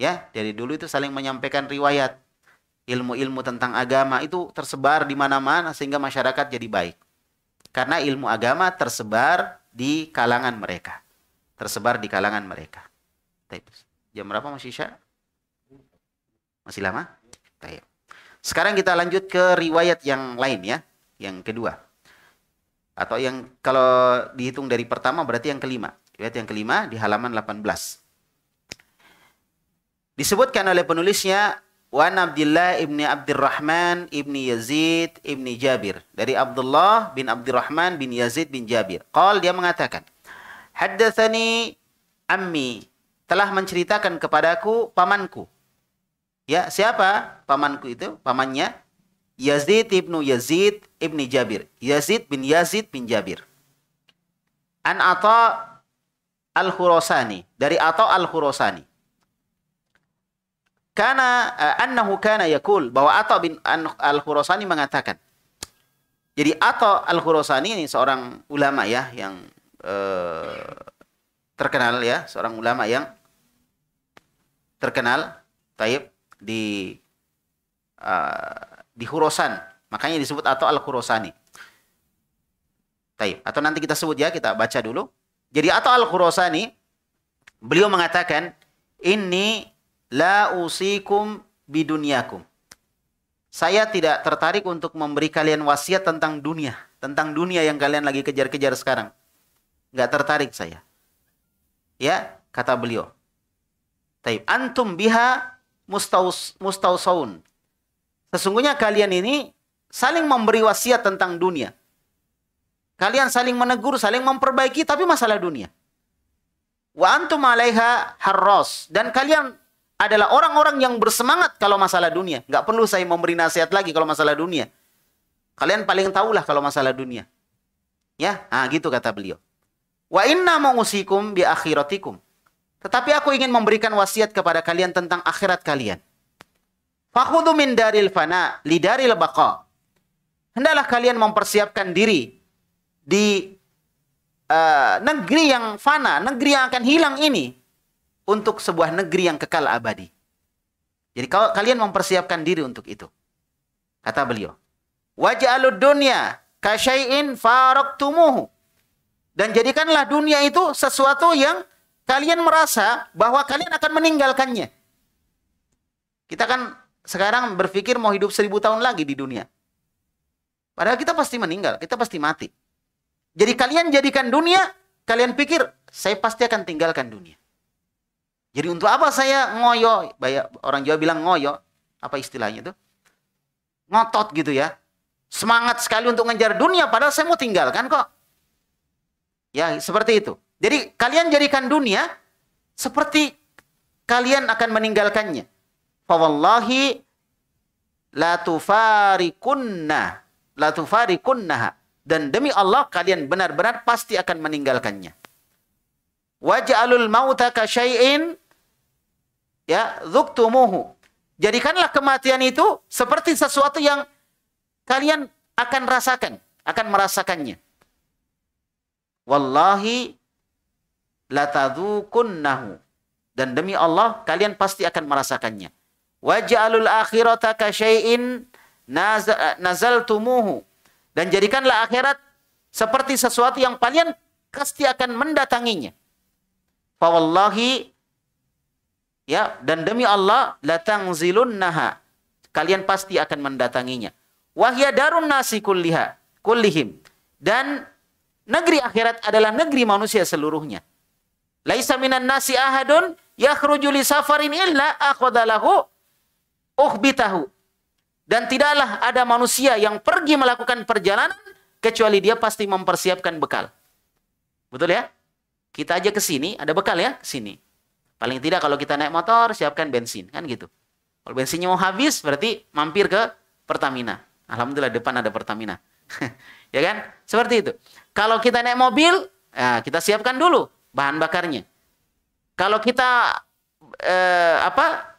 Ya, dari dulu itu saling menyampaikan riwayat. Ilmu-ilmu tentang agama itu tersebar di mana-mana sehingga masyarakat jadi baik. Karena ilmu agama tersebar di kalangan mereka. Tersebar di kalangan mereka. Thanks. Jam berapa masih Isya? Masih lama? Baik. Sekarang kita lanjut ke riwayat yang lain ya, yang kedua. Atau yang kalau dihitung dari pertama berarti yang kelima. Riwayat yang kelima di halaman 18. Disebutkan oleh penulisnya Wan Abdullah ibni Abdurrahman ibni Yazid ibni Jabir dari Abdullah bin Abdurrahman bin Yazid bin Jabir. Qal dia mengatakan, Haddathani ammi telah menceritakan kepadaku pamanku. Ya, siapa pamanku itu? Pamannya Yazid ibnu Yazid ibni Jabir. Yazid bin Yazid bin Jabir. An Ata Al-Khurasani dari Atha Al-Khurasani. Karena uh, eh, annahu kana yakul bahwa Atha bin Al-Khurasani mengatakan. Jadi Atha Al-Khurasani ini seorang ulama ya yang uh, terkenal ya, seorang ulama yang terkenal taib di uh, di Khurasan Makanya disebut atau Al-Khurasani. Taib. Atau nanti kita sebut ya, kita baca dulu. Jadi atau Al-Khurasani beliau mengatakan ini la usikum bidunyakum. Saya tidak tertarik untuk memberi kalian wasiat tentang dunia, tentang dunia yang kalian lagi kejar-kejar sekarang. Nggak tertarik saya. Ya, kata beliau. Taib. Antum biha mustaus, mustausaun. Sesungguhnya kalian ini saling memberi wasiat tentang dunia. Kalian saling menegur, saling memperbaiki, tapi masalah dunia. Wa antum alaiha harros. Dan kalian adalah orang-orang yang bersemangat kalau masalah dunia. Gak perlu saya memberi nasihat lagi kalau masalah dunia. Kalian paling tahulah kalau masalah dunia. Ya, nah, gitu kata beliau. Wa inna mengusikum bi akhiratikum. Tetapi aku ingin memberikan wasiat kepada kalian tentang akhirat kalian. Fakhudhu min daril fana daril baqa. Hendaklah kalian mempersiapkan diri di uh, negeri yang fana, negeri yang akan hilang ini untuk sebuah negeri yang kekal abadi. Jadi kalau kalian mempersiapkan diri untuk itu. Kata beliau, "Waj'alud dunya kasyai'in faraktumuhu." Dan jadikanlah dunia itu sesuatu yang kalian merasa bahwa kalian akan meninggalkannya. Kita kan sekarang berpikir mau hidup seribu tahun lagi di dunia. Padahal kita pasti meninggal, kita pasti mati. Jadi kalian jadikan dunia, kalian pikir saya pasti akan tinggalkan dunia. Jadi untuk apa saya ngoyo? Banyak orang Jawa bilang ngoyo, apa istilahnya itu? Ngotot gitu ya. Semangat sekali untuk ngejar dunia padahal saya mau tinggalkan kok. Ya, seperti itu. Jadi kalian jadikan dunia seperti kalian akan meninggalkannya. Fawallahi la tufarikunna la tufarikunna dan demi Allah kalian benar-benar pasti akan meninggalkannya. Waj'alul mauta ka syai'in ya dzuktumuhu. Jadikanlah kematian itu seperti sesuatu yang kalian akan rasakan, akan merasakannya. Wallahi latadukunnahu Dan demi Allah, kalian pasti akan merasakannya. Waj'alul akhirata kasyai'in nazaltumuhu. Dan jadikanlah akhirat seperti sesuatu yang kalian pasti akan mendatanginya. Fawallahi ya dan demi Allah datang latangzilunnaha. Kalian pasti akan mendatanginya. Wahya darun nasi kulliha kullihim. Dan negeri akhirat adalah negeri manusia seluruhnya. Laisa minan nasi ahadun yakhruju li safarin illa akhadalahu uhbitahu. Dan tidaklah ada manusia yang pergi melakukan perjalanan kecuali dia pasti mempersiapkan bekal. Betul ya? Kita aja ke sini ada bekal ya, ke sini. Paling tidak kalau kita naik motor siapkan bensin, kan gitu. Kalau bensinnya mau habis berarti mampir ke Pertamina. Alhamdulillah depan ada Pertamina. ya kan? Seperti itu. Kalau kita naik mobil, ya kita siapkan dulu bahan bakarnya. Kalau kita eh, apa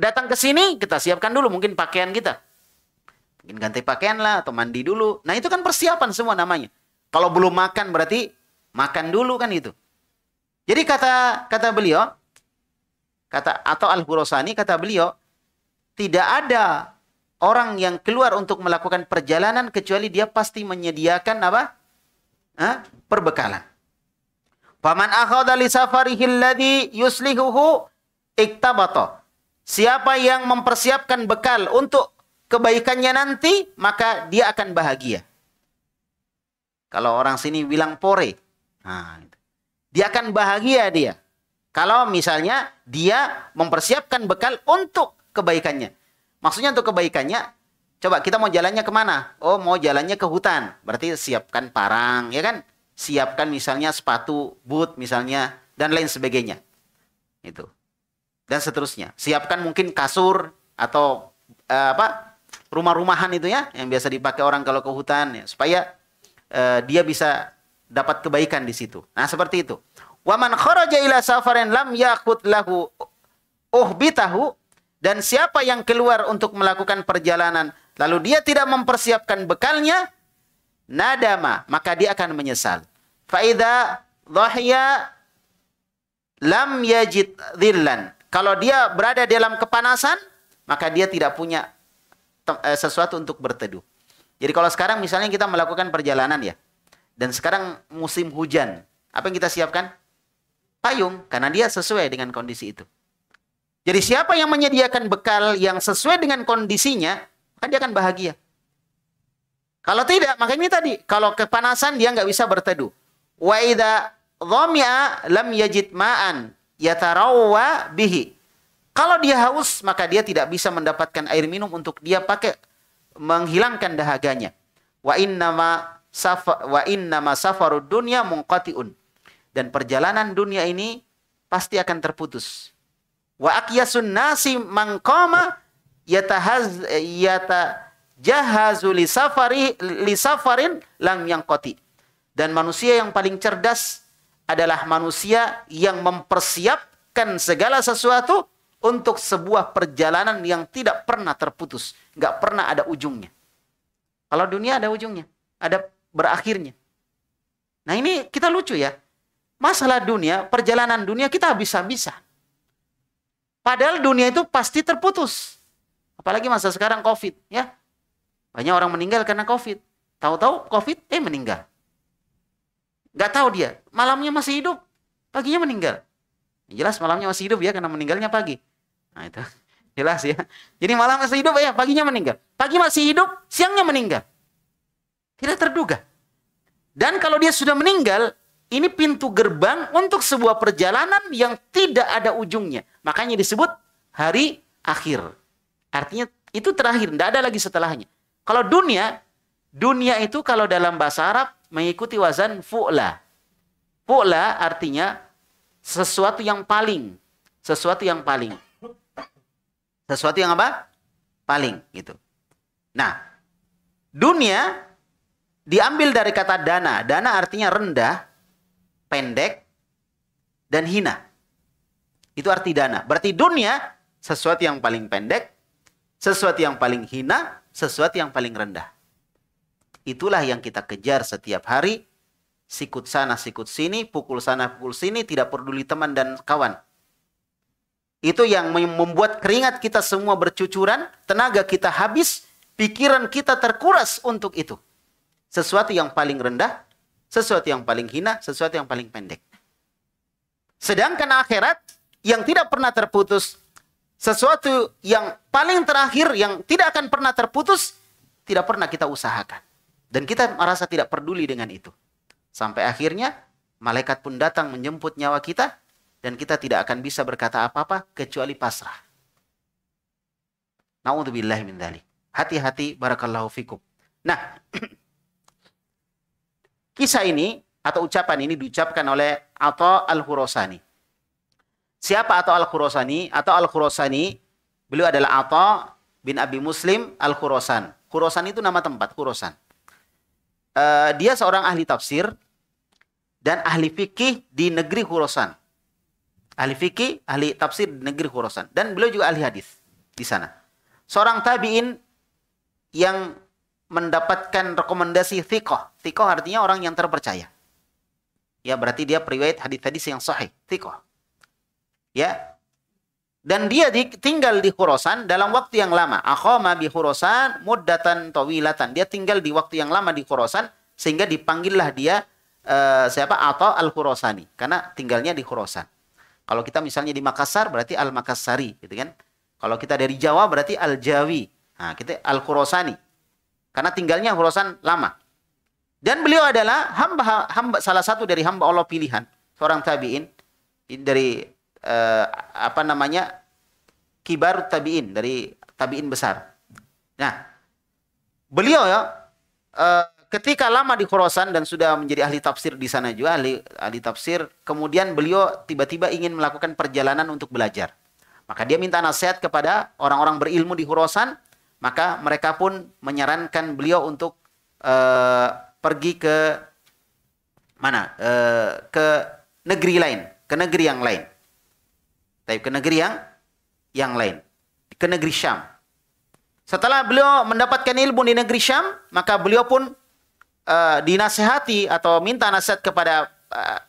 datang ke sini kita siapkan dulu mungkin pakaian kita. Mungkin ganti pakaian lah atau mandi dulu. Nah itu kan persiapan semua namanya. Kalau belum makan berarti makan dulu kan itu. Jadi kata kata beliau kata atau al hurosani kata beliau tidak ada orang yang keluar untuk melakukan perjalanan kecuali dia pasti menyediakan apa? Hah? Perbekalan. Faman akhadha li safarihi alladhi yuslihuhu iktabata. Siapa yang mempersiapkan bekal untuk kebaikannya nanti, maka dia akan bahagia. Kalau orang sini bilang pore, nah, gitu. dia akan bahagia dia. Kalau misalnya dia mempersiapkan bekal untuk kebaikannya. Maksudnya untuk kebaikannya, coba kita mau jalannya kemana? Oh mau jalannya ke hutan, berarti siapkan parang, ya kan? siapkan misalnya sepatu, boot misalnya, dan lain sebagainya. Itu. Dan seterusnya. Siapkan mungkin kasur atau uh, apa rumah-rumahan itu ya yang biasa dipakai orang kalau ke hutan ya, supaya uh, dia bisa dapat kebaikan di situ. Nah, seperti itu. Waman kharaja ila safarin lam yakut lahu uhbitahu dan siapa yang keluar untuk melakukan perjalanan lalu dia tidak mempersiapkan bekalnya nadama, maka dia akan menyesal. Faida dhahiya lam yajid dhillan. Kalau dia berada dalam kepanasan, maka dia tidak punya eh, sesuatu untuk berteduh. Jadi kalau sekarang misalnya kita melakukan perjalanan ya, dan sekarang musim hujan, apa yang kita siapkan? Payung, karena dia sesuai dengan kondisi itu. Jadi siapa yang menyediakan bekal yang sesuai dengan kondisinya, kan dia akan bahagia. Kalau tidak, maka ini tadi. Kalau kepanasan, dia nggak bisa berteduh. Wa idha dhomia lam yajid ma'an yatarawwa bihi. Kalau dia haus, maka dia tidak bisa mendapatkan air minum untuk dia pakai menghilangkan dahaganya. Wa innama safa, wa innama safaru dunya munqati'un. Dan perjalanan dunia ini pasti akan terputus. Wa aqyasun nasi mangkoma yatahaz yata jahazu li safari li safarin lam yang koti. Dan manusia yang paling cerdas adalah manusia yang mempersiapkan segala sesuatu untuk sebuah perjalanan yang tidak pernah terputus, nggak pernah ada ujungnya. Kalau dunia ada ujungnya, ada berakhirnya. Nah ini kita lucu ya. Masalah dunia, perjalanan dunia kita bisa-bisa. Padahal dunia itu pasti terputus. Apalagi masa sekarang COVID ya. Banyak orang meninggal karena COVID. Tahu-tahu COVID, eh meninggal. Gak tahu dia, malamnya masih hidup, paginya meninggal. Ya, jelas malamnya masih hidup ya, karena meninggalnya pagi. Nah itu jelas ya. Jadi malam masih hidup ya, paginya meninggal. Pagi masih hidup, siangnya meninggal. Tidak terduga. Dan kalau dia sudah meninggal, ini pintu gerbang untuk sebuah perjalanan yang tidak ada ujungnya. Makanya disebut hari akhir. Artinya itu terakhir, tidak ada lagi setelahnya. Kalau dunia, dunia itu kalau dalam bahasa Arab mengikuti wazan fu'la. Fu'la artinya sesuatu yang paling. Sesuatu yang paling. Sesuatu yang apa? Paling gitu. Nah, dunia diambil dari kata dana. Dana artinya rendah, pendek, dan hina. Itu arti dana. Berarti dunia sesuatu yang paling pendek, sesuatu yang paling hina, sesuatu yang paling rendah. Itulah yang kita kejar setiap hari. Sikut sana, sikut sini, pukul sana, pukul sini, tidak peduli teman dan kawan. Itu yang membuat keringat kita semua bercucuran, tenaga kita habis, pikiran kita terkuras untuk itu. Sesuatu yang paling rendah, sesuatu yang paling hina, sesuatu yang paling pendek. Sedangkan akhirat yang tidak pernah terputus, sesuatu yang paling terakhir yang tidak akan pernah terputus tidak pernah kita usahakan dan kita merasa tidak peduli dengan itu sampai akhirnya malaikat pun datang menjemput nyawa kita dan kita tidak akan bisa berkata apa-apa kecuali pasrah naudzubillah min hati-hati barakallahu fikum nah kisah ini atau ucapan ini diucapkan oleh atau Al-Hurasani Siapa atau Al-Khurasani? Atau Al-Khurasani, beliau adalah Atta bin Abi Muslim Al-Khurasan. Khurasan itu nama tempat, Khurasan. Uh, dia seorang ahli tafsir dan ahli fikih di negeri Khurasan. Ahli fikih, ahli tafsir di negeri Khurasan. Dan beliau juga ahli hadis di sana. Seorang tabi'in yang mendapatkan rekomendasi thikoh. Thikoh artinya orang yang terpercaya. Ya berarti dia periwayat hadis-hadis yang sahih. Thikoh ya dan dia di, tinggal di Khurasan dalam waktu yang lama akhama bi Khurasan muddatan tawilatan dia tinggal di waktu yang lama di Khurasan sehingga dipanggillah dia uh, siapa atau al Khurasani karena tinggalnya di Khurasan kalau kita misalnya di Makassar berarti al Makassari gitu kan kalau kita dari Jawa berarti al Jawi nah kita al Khurasani karena tinggalnya Khurasan lama dan beliau adalah hamba hamba salah satu dari hamba Allah pilihan seorang tabiin dari uh, apa namanya kibar tabiin dari tabiin besar. Nah, beliau ya uh, ketika lama di Khorasan dan sudah menjadi ahli tafsir di sana juga ahli ahli tafsir, kemudian beliau tiba-tiba ingin melakukan perjalanan untuk belajar. Maka dia minta nasihat kepada orang-orang berilmu di Khorasan, maka mereka pun menyarankan beliau untuk uh, pergi ke mana? Uh, ke negeri lain, ke negeri yang lain. Tapi ke negeri yang yang lain. Ke negeri Syam. Setelah beliau mendapatkan ilmu di negeri Syam, maka beliau pun uh, dinasehati atau minta nasihat kepada uh,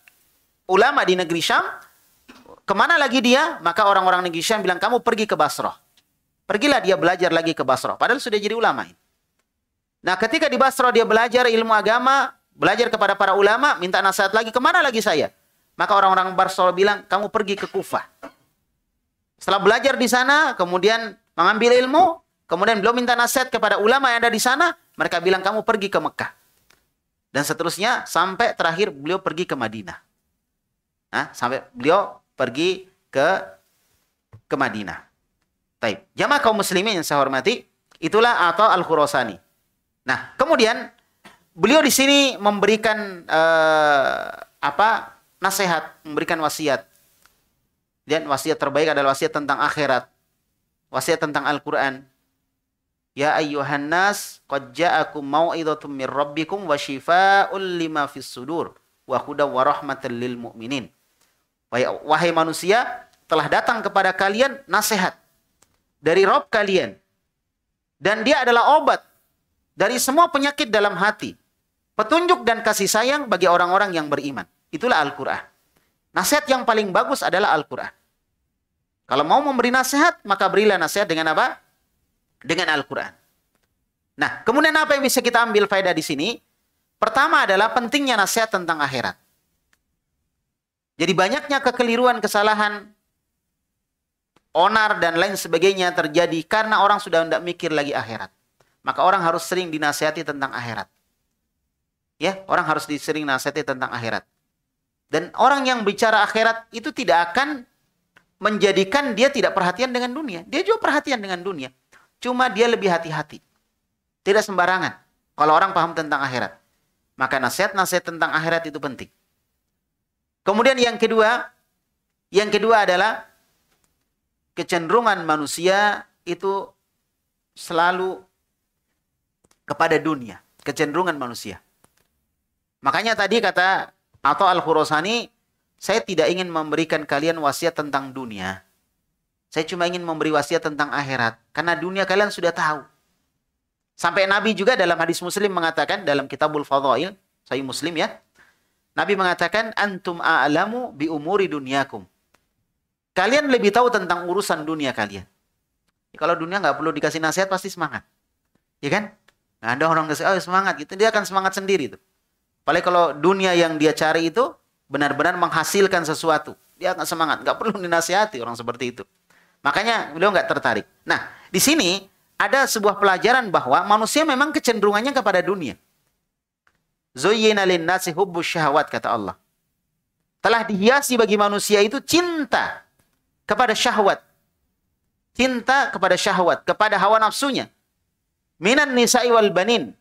ulama di negeri Syam. Kemana lagi dia? Maka orang-orang negeri Syam bilang, kamu pergi ke Basrah. Pergilah dia belajar lagi ke Basrah. Padahal sudah jadi ulama. Nah ketika di Basrah dia belajar ilmu agama, belajar kepada para ulama, minta nasihat lagi, kemana lagi saya? Maka orang-orang Basrah bilang, kamu pergi ke Kufah. Setelah belajar di sana, kemudian mengambil ilmu, kemudian beliau minta nasihat kepada ulama yang ada di sana, mereka bilang kamu pergi ke Mekah. Dan seterusnya sampai terakhir beliau pergi ke Madinah. Nah, sampai beliau pergi ke ke Madinah. Taib. Jamaah kaum muslimin yang saya hormati, itulah atau Al-Khurasani. Nah, kemudian beliau di sini memberikan eh, apa? nasihat, memberikan wasiat. Dan wasiat terbaik adalah wasiat tentang akhirat. Wasiat tentang Al-Quran. Ya ayyuhan nas qad ja'akum mau'izatum min rabbikum wa syifaa'un lima fis sudur wa hudaw wa rahmatan lil mu'minin. Wahai manusia, telah datang kepada kalian nasihat dari Rob kalian. Dan dia adalah obat dari semua penyakit dalam hati. Petunjuk dan kasih sayang bagi orang-orang yang beriman. Itulah Al-Quran. Nasihat yang paling bagus adalah Al-Quran. Kalau mau memberi nasihat, maka berilah nasihat dengan apa? Dengan Al-Quran. Nah, kemudian apa yang bisa kita ambil faedah di sini? Pertama adalah pentingnya nasihat tentang akhirat. Jadi banyaknya kekeliruan, kesalahan, onar, dan lain sebagainya terjadi karena orang sudah tidak mikir lagi akhirat. Maka orang harus sering dinasihati tentang akhirat. Ya, orang harus disering nasihati tentang akhirat. Dan orang yang bicara akhirat itu tidak akan menjadikan dia tidak perhatian dengan dunia. Dia juga perhatian dengan dunia. Cuma dia lebih hati-hati. Tidak sembarangan. Kalau orang paham tentang akhirat. Maka nasihat-nasihat tentang akhirat itu penting. Kemudian yang kedua, yang kedua adalah kecenderungan manusia itu selalu kepada dunia, kecenderungan manusia. Makanya tadi kata atau Al-Khurasani, saya tidak ingin memberikan kalian wasiat tentang dunia. Saya cuma ingin memberi wasiat tentang akhirat. Karena dunia kalian sudah tahu. Sampai Nabi juga dalam hadis muslim mengatakan, dalam kitabul fadhail, saya muslim ya. Nabi mengatakan, Antum a'lamu bi umuri dunyakum. Kalian lebih tahu tentang urusan dunia kalian. Ya, kalau dunia nggak perlu dikasih nasihat, pasti semangat. Ya kan? Nah, ada orang kasih, oh semangat gitu. Dia akan semangat sendiri tuh. Paling kalau dunia yang dia cari itu benar-benar menghasilkan sesuatu. Dia nggak semangat, nggak perlu dinasihati orang seperti itu. Makanya beliau nggak tertarik. Nah, di sini ada sebuah pelajaran bahwa manusia memang kecenderungannya kepada dunia. Zuyyina linnasi hubbus syahwat kata Allah. Telah dihiasi bagi manusia itu cinta kepada syahwat. Cinta kepada syahwat, kepada hawa nafsunya. Minan nisa'i wal banin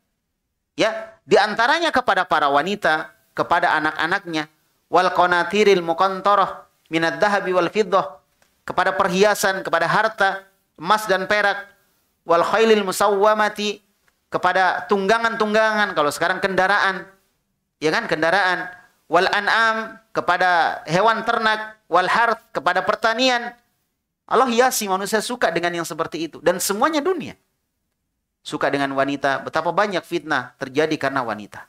ya di antaranya kepada para wanita kepada anak-anaknya wal qanatiril muqantarah minad dahabi wal fiddah kepada perhiasan kepada harta emas dan perak wal khailil musawwamati kepada tunggangan-tunggangan kalau sekarang kendaraan ya kan kendaraan wal an'am kepada hewan ternak wal harth kepada pertanian Allah hiasi manusia suka dengan yang seperti itu dan semuanya dunia suka dengan wanita, betapa banyak fitnah terjadi karena wanita.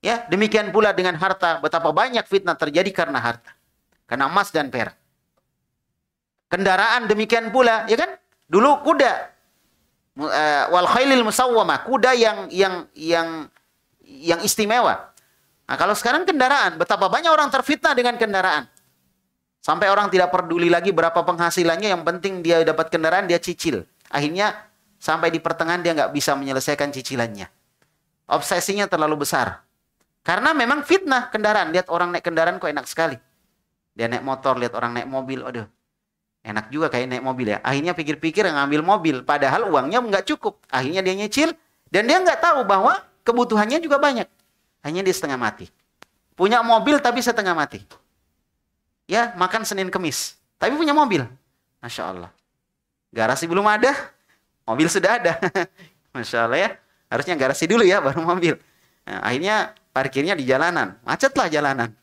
Ya, demikian pula dengan harta, betapa banyak fitnah terjadi karena harta. Karena emas dan perak. Kendaraan demikian pula, ya kan? Dulu kuda eh, wal khailil musawwama, kuda yang yang yang yang istimewa. Nah, kalau sekarang kendaraan, betapa banyak orang terfitnah dengan kendaraan. Sampai orang tidak peduli lagi berapa penghasilannya, yang penting dia dapat kendaraan, dia cicil. Akhirnya Sampai di pertengahan dia nggak bisa menyelesaikan cicilannya. Obsesinya terlalu besar. Karena memang fitnah kendaraan. Lihat orang naik kendaraan kok enak sekali. Dia naik motor, lihat orang naik mobil. Aduh, enak juga kayak naik mobil ya. Akhirnya pikir-pikir ngambil mobil. Padahal uangnya nggak cukup. Akhirnya dia nyicil. Dan dia nggak tahu bahwa kebutuhannya juga banyak. Hanya dia setengah mati. Punya mobil tapi setengah mati. Ya, makan Senin Kemis. Tapi punya mobil. Masya Allah. Garasi belum ada, Mobil sudah ada. Masya Allah ya. Harusnya garasi dulu ya baru mobil. Nah, akhirnya parkirnya di jalanan. Macetlah jalanan.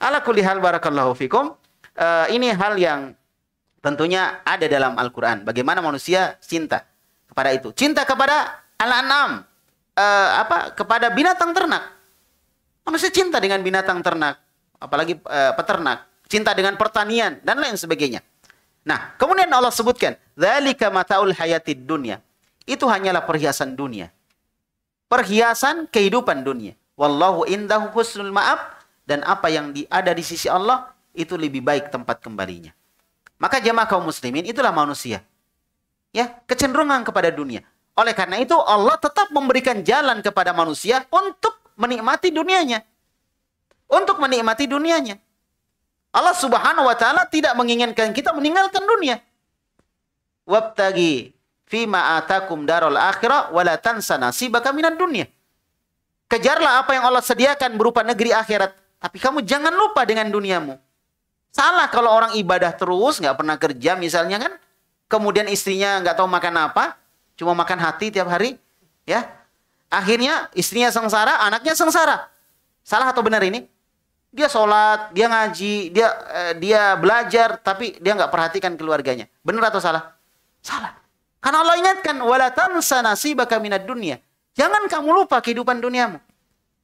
Ala kulli hal barakallahu fikum. E, ini hal yang tentunya ada dalam Al-Quran. Bagaimana manusia cinta kepada itu. Cinta kepada al-anam. Eh, apa? Kepada binatang ternak. Manusia cinta dengan binatang ternak. Apalagi e, peternak. Cinta dengan pertanian dan lain sebagainya. Nah, kemudian Allah sebutkan, "Dzalika mataul hayatid dunya." Itu hanyalah perhiasan dunia. Perhiasan kehidupan dunia. Wallahu indahu husnul ma'ab dan apa yang ada di sisi Allah itu lebih baik tempat kembalinya. Maka jemaah kaum muslimin itulah manusia. Ya, kecenderungan kepada dunia. Oleh karena itu Allah tetap memberikan jalan kepada manusia untuk menikmati dunianya. Untuk menikmati dunianya. Allah Subhanahu wa taala tidak menginginkan kita meninggalkan dunia. Wabtagi fima atakum darul akhirah la tansa nasibaka minad dunya. Kejarlah apa yang Allah sediakan berupa negeri akhirat, tapi kamu jangan lupa dengan duniamu. Salah kalau orang ibadah terus, nggak pernah kerja misalnya kan, kemudian istrinya nggak tahu makan apa, cuma makan hati tiap hari, ya. Akhirnya istrinya sengsara, anaknya sengsara. Salah atau benar ini? dia sholat, dia ngaji, dia uh, dia belajar, tapi dia nggak perhatikan keluarganya. Benar atau salah? Salah. Karena Allah ingatkan, wala tamsa nasibaka minat dunia. Jangan kamu lupa kehidupan duniamu.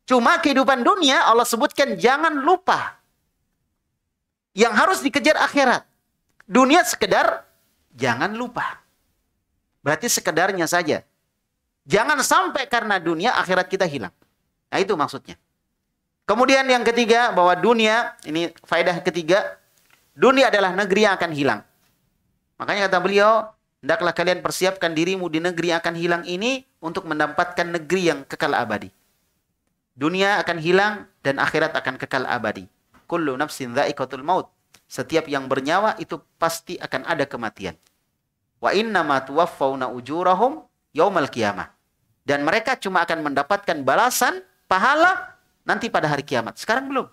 Cuma kehidupan dunia Allah sebutkan jangan lupa. Yang harus dikejar akhirat. Dunia sekedar jangan lupa. Berarti sekedarnya saja. Jangan sampai karena dunia akhirat kita hilang. Nah itu maksudnya. Kemudian yang ketiga bahwa dunia ini faedah ketiga dunia adalah negeri yang akan hilang. Makanya kata beliau, hendaklah kalian persiapkan dirimu di negeri yang akan hilang ini untuk mendapatkan negeri yang kekal abadi. Dunia akan hilang dan akhirat akan kekal abadi. Kullu nafsin dha'iqatul maut. Setiap yang bernyawa itu pasti akan ada kematian. Wa inna ma tuwaffawna ujurahum yaumal qiyamah. Dan mereka cuma akan mendapatkan balasan pahala nanti pada hari kiamat. Sekarang belum.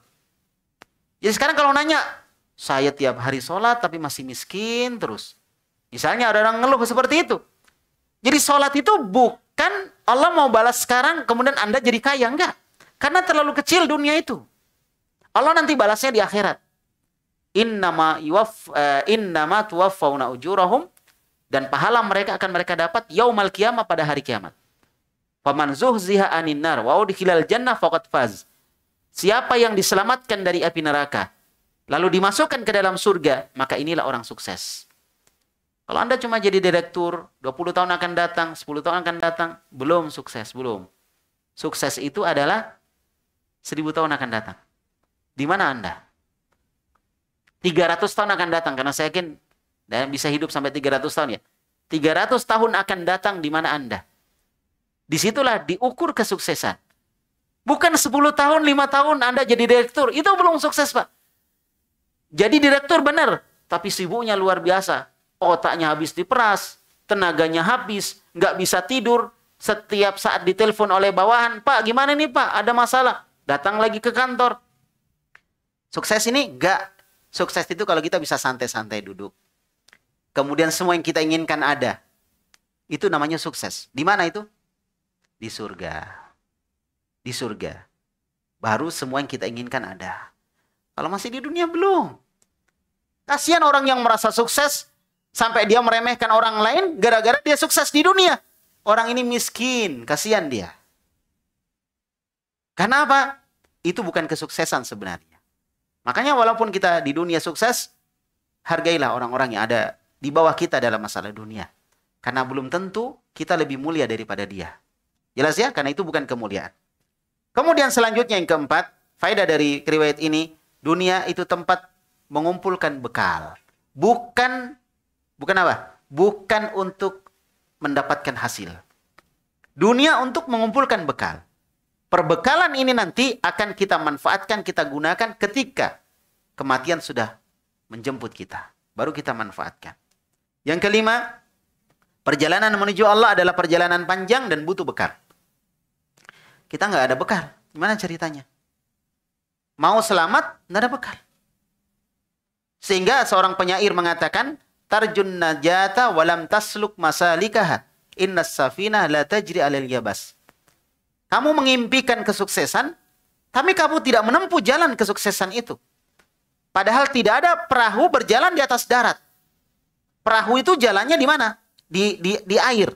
Jadi sekarang kalau nanya, saya tiap hari sholat tapi masih miskin terus. Misalnya ada orang ngeluh seperti itu. Jadi sholat itu bukan Allah mau balas sekarang kemudian Anda jadi kaya. Enggak. Karena terlalu kecil dunia itu. Allah nanti balasnya di akhirat. Innama, nama uh, eh, innama tuwaffawna ujurahum. Dan pahala mereka akan mereka dapat yaumal kiamat pada hari kiamat. Faman zuhziha Aninar, wow wa udkhilal jannah fakat faz. Siapa yang diselamatkan dari api neraka lalu dimasukkan ke dalam surga, maka inilah orang sukses. Kalau Anda cuma jadi direktur, 20 tahun akan datang, 10 tahun akan datang, belum sukses, belum. Sukses itu adalah 1000 tahun akan datang. Di mana Anda? 300 tahun akan datang karena saya yakin dan bisa hidup sampai 300 tahun ya. 300 tahun akan datang di mana Anda? Disitulah diukur kesuksesan. Bukan 10 tahun, 5 tahun Anda jadi direktur. Itu belum sukses, Pak. Jadi direktur benar. Tapi sibuknya luar biasa. Otaknya habis diperas. Tenaganya habis. Nggak bisa tidur. Setiap saat ditelepon oleh bawahan. Pak, gimana nih Pak? Ada masalah. Datang lagi ke kantor. Sukses ini nggak. Sukses itu kalau kita bisa santai-santai duduk. Kemudian semua yang kita inginkan ada. Itu namanya sukses. Di mana itu? di surga. Di surga. Baru semua yang kita inginkan ada. Kalau masih di dunia belum. Kasihan orang yang merasa sukses sampai dia meremehkan orang lain gara-gara dia sukses di dunia. Orang ini miskin, kasihan dia. Karena apa? Itu bukan kesuksesan sebenarnya. Makanya walaupun kita di dunia sukses, hargailah orang-orang yang ada di bawah kita dalam masalah dunia. Karena belum tentu kita lebih mulia daripada dia. Jelas ya, karena itu bukan kemuliaan. Kemudian selanjutnya yang keempat, faedah dari riwayat ini, dunia itu tempat mengumpulkan bekal. Bukan bukan apa? Bukan untuk mendapatkan hasil. Dunia untuk mengumpulkan bekal. Perbekalan ini nanti akan kita manfaatkan, kita gunakan ketika kematian sudah menjemput kita. Baru kita manfaatkan. Yang kelima, perjalanan menuju Allah adalah perjalanan panjang dan butuh bekal kita nggak ada bekal. Gimana ceritanya? Mau selamat, nggak ada bekal. Sehingga seorang penyair mengatakan, Tarjun najata walam tasluk masalikaha. Inna safina la tajri alil yabas. Kamu mengimpikan kesuksesan, tapi kamu tidak menempuh jalan kesuksesan itu. Padahal tidak ada perahu berjalan di atas darat. Perahu itu jalannya di mana? Di, di, di air.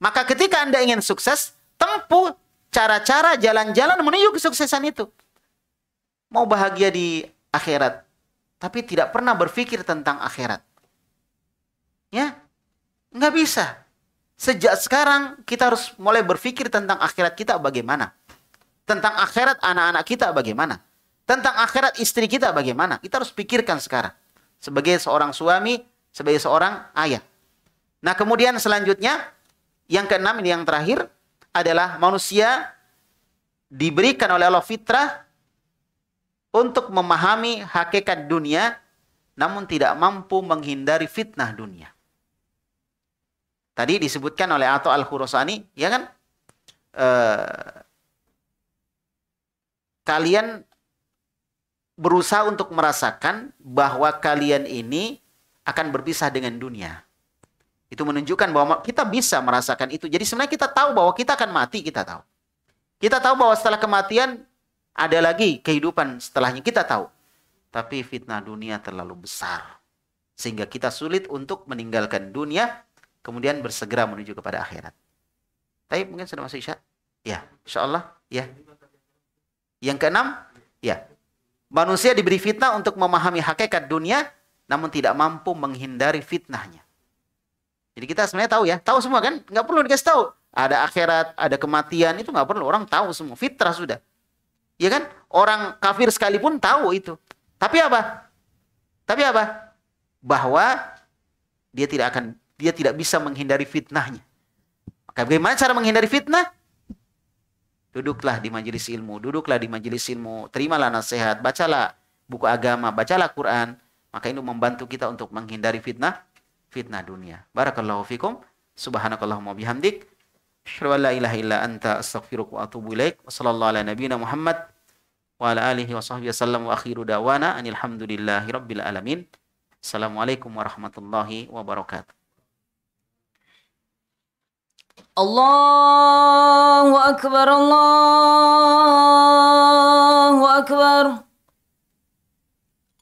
Maka ketika Anda ingin sukses, tempuh cara-cara jalan-jalan menuju kesuksesan itu. Mau bahagia di akhirat, tapi tidak pernah berpikir tentang akhirat. Ya, nggak bisa. Sejak sekarang kita harus mulai berpikir tentang akhirat kita bagaimana. Tentang akhirat anak-anak kita bagaimana. Tentang akhirat istri kita bagaimana. Kita harus pikirkan sekarang. Sebagai seorang suami, sebagai seorang ayah. Nah kemudian selanjutnya, yang keenam ini yang terakhir, adalah manusia diberikan oleh Allah fitrah untuk memahami hakikat dunia namun tidak mampu menghindari fitnah dunia. Tadi disebutkan oleh Atau Al-Khurasani, ya kan? E, kalian berusaha untuk merasakan bahwa kalian ini akan berpisah dengan dunia. Itu menunjukkan bahwa kita bisa merasakan itu. Jadi sebenarnya kita tahu bahwa kita akan mati, kita tahu. Kita tahu bahwa setelah kematian ada lagi kehidupan setelahnya, kita tahu. Tapi fitnah dunia terlalu besar. Sehingga kita sulit untuk meninggalkan dunia, kemudian bersegera menuju kepada akhirat. Tapi mungkin sudah masuk isya? Ya, insya Allah. Ya. Yang keenam, ya. Manusia diberi fitnah untuk memahami hakikat dunia, namun tidak mampu menghindari fitnahnya. Jadi kita sebenarnya tahu ya, tahu semua kan? Nggak perlu dikasih tahu. Ada akhirat, ada kematian, itu nggak perlu. Orang tahu semua, fitrah sudah. Ya kan? Orang kafir sekalipun tahu itu. Tapi apa? Tapi apa? Bahwa dia tidak akan, dia tidak bisa menghindari fitnahnya. Maka bagaimana cara menghindari fitnah? Duduklah di majelis ilmu, duduklah di majelis ilmu, terimalah nasihat, bacalah buku agama, bacalah Quran. Maka ini membantu kita untuk menghindari fitnah fitnah dunia. Barakallahu fikum. Subhanakallahumma bihamdik. Asyhadu an la ilaha illa anta astaghfiruka wa atubu ilaik. Wa sallallahu ala nabiyyina Muhammad wa ala alihi wa sahbihi wasallam wa akhiru dawana anil hamdulillahi rabbil alamin. Assalamualaikum warahmatullahi wabarakatuh. Allahu akbar Allahu akbar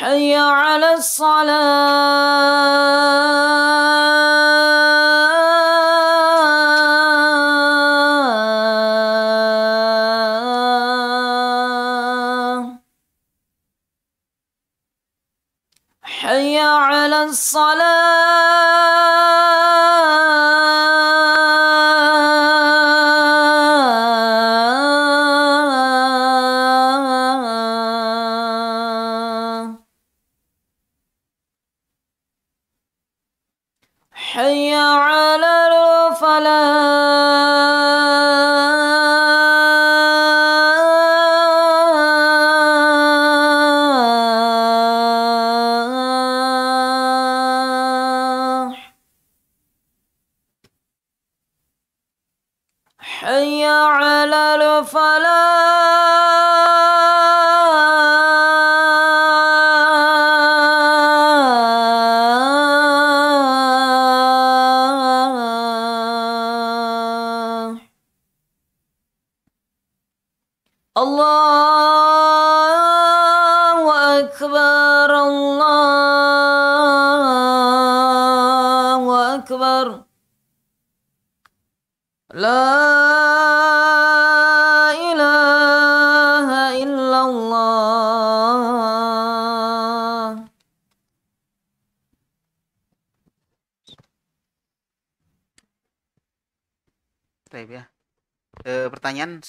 حي على الصلاه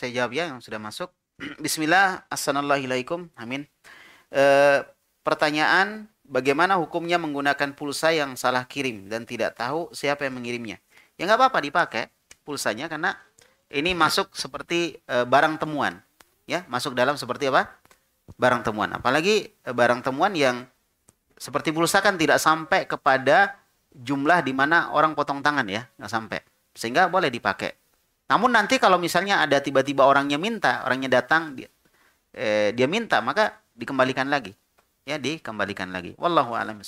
saya jawab ya yang sudah masuk. Bismillah, assalamualaikum, amin. E, pertanyaan, bagaimana hukumnya menggunakan pulsa yang salah kirim dan tidak tahu siapa yang mengirimnya? Ya nggak apa-apa dipakai pulsanya karena ini masuk seperti e, barang temuan, ya masuk dalam seperti apa? Barang temuan. Apalagi e, barang temuan yang seperti pulsa kan tidak sampai kepada jumlah di mana orang potong tangan ya, nggak sampai. Sehingga boleh dipakai namun nanti kalau misalnya ada tiba-tiba orangnya minta, orangnya datang dia, eh, dia minta, maka dikembalikan lagi. Ya, dikembalikan lagi. Wallahu a'lam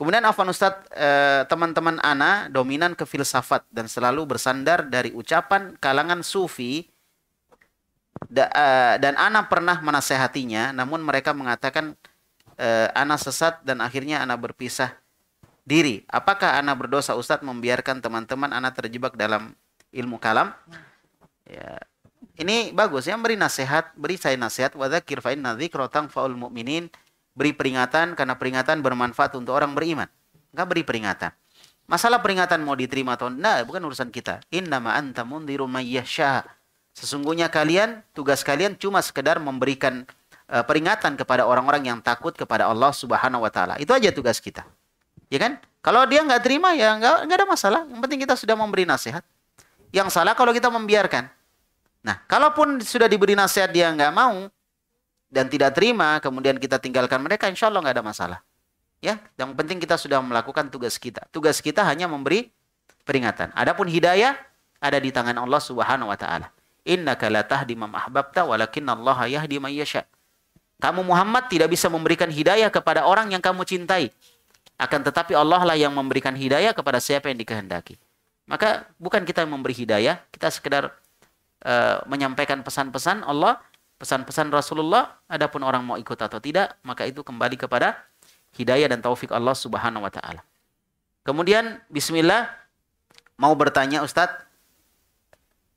Kemudian Afan Ustaz, teman eh, teman-teman ana dominan ke filsafat dan selalu bersandar dari ucapan kalangan sufi da, eh, dan ana pernah menasehatinya, namun mereka mengatakan eh, ana sesat dan akhirnya ana berpisah diri. Apakah ana berdosa Ustaz membiarkan teman-teman ana terjebak dalam ilmu kalam. Ya. Ini bagus ya, beri nasihat, beri saya nasihat, wadzakir kirfain inna dzikrotan faul mukminin Beri peringatan karena peringatan bermanfaat untuk orang beriman. Enggak beri peringatan. Masalah peringatan mau diterima atau enggak nah, bukan urusan kita. Innama anta rumah Sesungguhnya kalian tugas kalian cuma sekedar memberikan uh, peringatan kepada orang-orang yang takut kepada Allah Subhanahu wa taala. Itu aja tugas kita. Ya kan? Kalau dia nggak terima ya nggak nggak ada masalah. Yang penting kita sudah memberi nasihat yang salah kalau kita membiarkan. Nah, kalaupun sudah diberi nasihat dia nggak mau dan tidak terima, kemudian kita tinggalkan mereka, insya Allah nggak ada masalah. Ya, yang penting kita sudah melakukan tugas kita. Tugas kita hanya memberi peringatan. Adapun hidayah ada di tangan Allah Subhanahu wa taala. Innaka la tahdi ahbabta walakin Allah yahdi man yasha. Kamu Muhammad tidak bisa memberikan hidayah kepada orang yang kamu cintai. Akan tetapi Allah lah yang memberikan hidayah kepada siapa yang dikehendaki. Maka bukan kita memberi hidayah, kita sekedar uh, menyampaikan pesan-pesan Allah, pesan-pesan Rasulullah, adapun orang mau ikut atau tidak, maka itu kembali kepada hidayah dan taufik Allah Subhanahu wa taala. Kemudian bismillah mau bertanya Ustadz,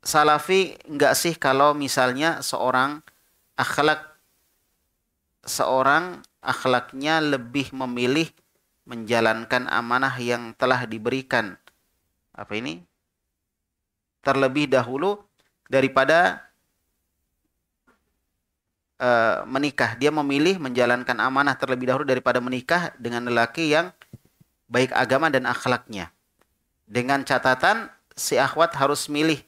salafi enggak sih kalau misalnya seorang akhlak seorang akhlaknya lebih memilih menjalankan amanah yang telah diberikan apa ini terlebih dahulu daripada e, menikah. Dia memilih menjalankan amanah terlebih dahulu daripada menikah dengan lelaki yang baik agama dan akhlaknya. Dengan catatan si akhwat harus milih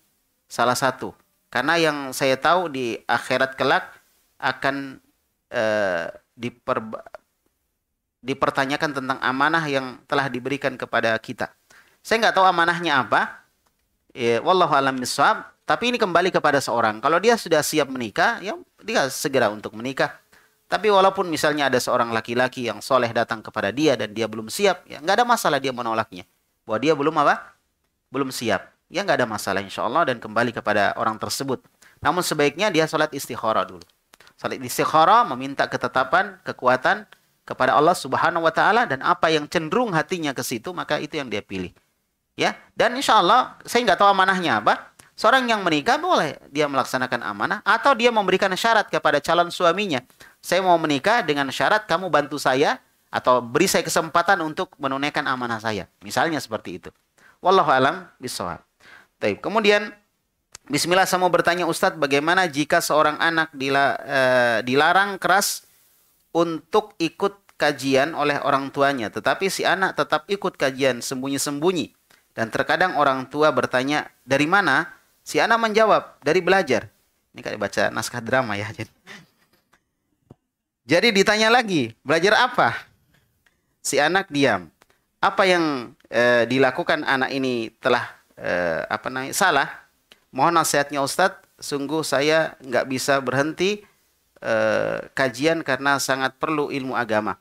salah satu. Karena yang saya tahu di akhirat kelak akan e, eh, diper dipertanyakan tentang amanah yang telah diberikan kepada kita. Saya nggak tahu amanahnya apa. Ya, wallahu alam miswab. Tapi ini kembali kepada seorang. Kalau dia sudah siap menikah, ya dia segera untuk menikah. Tapi walaupun misalnya ada seorang laki-laki yang soleh datang kepada dia dan dia belum siap, ya nggak ada masalah dia menolaknya. Bahwa dia belum apa? Belum siap. Ya nggak ada masalah insya Allah dan kembali kepada orang tersebut. Namun sebaiknya dia sholat istikhara dulu. Sholat istikhara meminta ketetapan, kekuatan kepada Allah Subhanahu wa taala dan apa yang cenderung hatinya ke situ maka itu yang dia pilih ya dan insya Allah saya nggak tahu amanahnya apa seorang yang menikah boleh dia melaksanakan amanah atau dia memberikan syarat kepada calon suaminya saya mau menikah dengan syarat kamu bantu saya atau beri saya kesempatan untuk menunaikan amanah saya misalnya seperti itu wallahu alam bisawab Baik, kemudian Bismillah saya mau bertanya Ustadz bagaimana jika seorang anak dila, e, dilarang keras untuk ikut kajian oleh orang tuanya tetapi si anak tetap ikut kajian sembunyi-sembunyi dan terkadang orang tua bertanya, dari mana? Si anak menjawab, dari belajar. Ini kayak baca naskah drama ya. Jadi, jadi ditanya lagi, belajar apa? Si anak diam. Apa yang e, dilakukan anak ini telah e, apa namanya salah? Mohon nasihatnya Ustadz, sungguh saya nggak bisa berhenti e, kajian karena sangat perlu ilmu agama.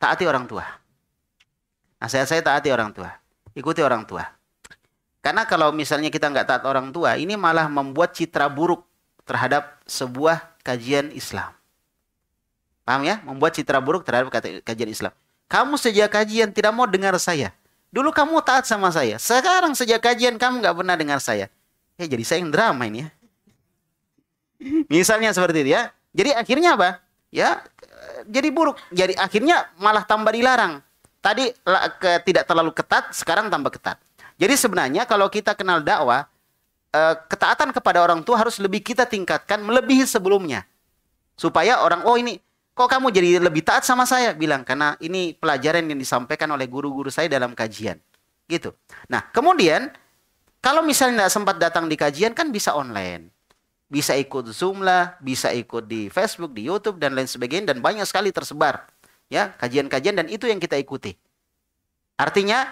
Taati orang tua. Nasihat saya taati orang tua ikuti orang tua. Karena kalau misalnya kita nggak taat orang tua, ini malah membuat citra buruk terhadap sebuah kajian Islam. Paham ya? Membuat citra buruk terhadap kajian Islam. Kamu sejak kajian tidak mau dengar saya. Dulu kamu taat sama saya. Sekarang sejak kajian kamu nggak pernah dengar saya. Ya jadi saya yang drama ini ya. Misalnya seperti itu ya. Jadi akhirnya apa? Ya eh, jadi buruk. Jadi akhirnya malah tambah dilarang. Tadi ke, tidak terlalu ketat, sekarang tambah ketat. Jadi sebenarnya kalau kita kenal dakwah, eh, ketaatan kepada orang tua harus lebih kita tingkatkan melebihi sebelumnya. Supaya orang, oh ini kok kamu jadi lebih taat sama saya? Bilang, karena ini pelajaran yang disampaikan oleh guru-guru saya dalam kajian. Gitu. Nah, kemudian kalau misalnya tidak sempat datang di kajian kan bisa online. Bisa ikut Zoom lah, bisa ikut di Facebook, di Youtube, dan lain sebagainya. Dan banyak sekali tersebar ya kajian-kajian dan itu yang kita ikuti artinya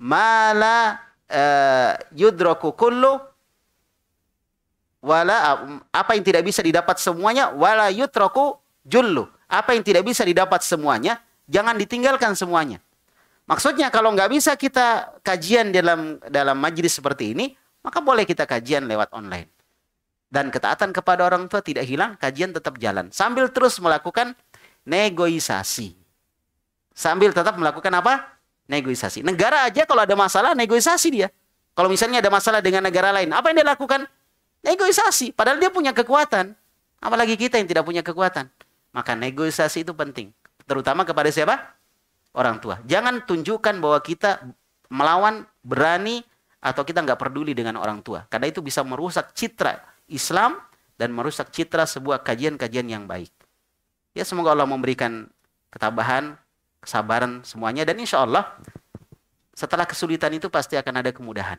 mala eh, yudroku kullu wala apa yang tidak bisa didapat semuanya wala yutroku jullu apa yang tidak bisa didapat semuanya jangan ditinggalkan semuanya maksudnya kalau nggak bisa kita kajian dalam dalam majlis seperti ini maka boleh kita kajian lewat online dan ketaatan kepada orang tua tidak hilang kajian tetap jalan sambil terus melakukan negosiasi Sambil tetap melakukan apa? Negosiasi. Negara aja kalau ada masalah, negosiasi dia. Kalau misalnya ada masalah dengan negara lain, apa yang dia lakukan? Negosiasi. Padahal dia punya kekuatan. Apalagi kita yang tidak punya kekuatan. Maka negosiasi itu penting. Terutama kepada siapa? Orang tua. Jangan tunjukkan bahwa kita melawan, berani, atau kita nggak peduli dengan orang tua. Karena itu bisa merusak citra Islam dan merusak citra sebuah kajian-kajian yang baik. Ya semoga Allah memberikan ketabahan, kesabaran semuanya dan insya Allah setelah kesulitan itu pasti akan ada kemudahan.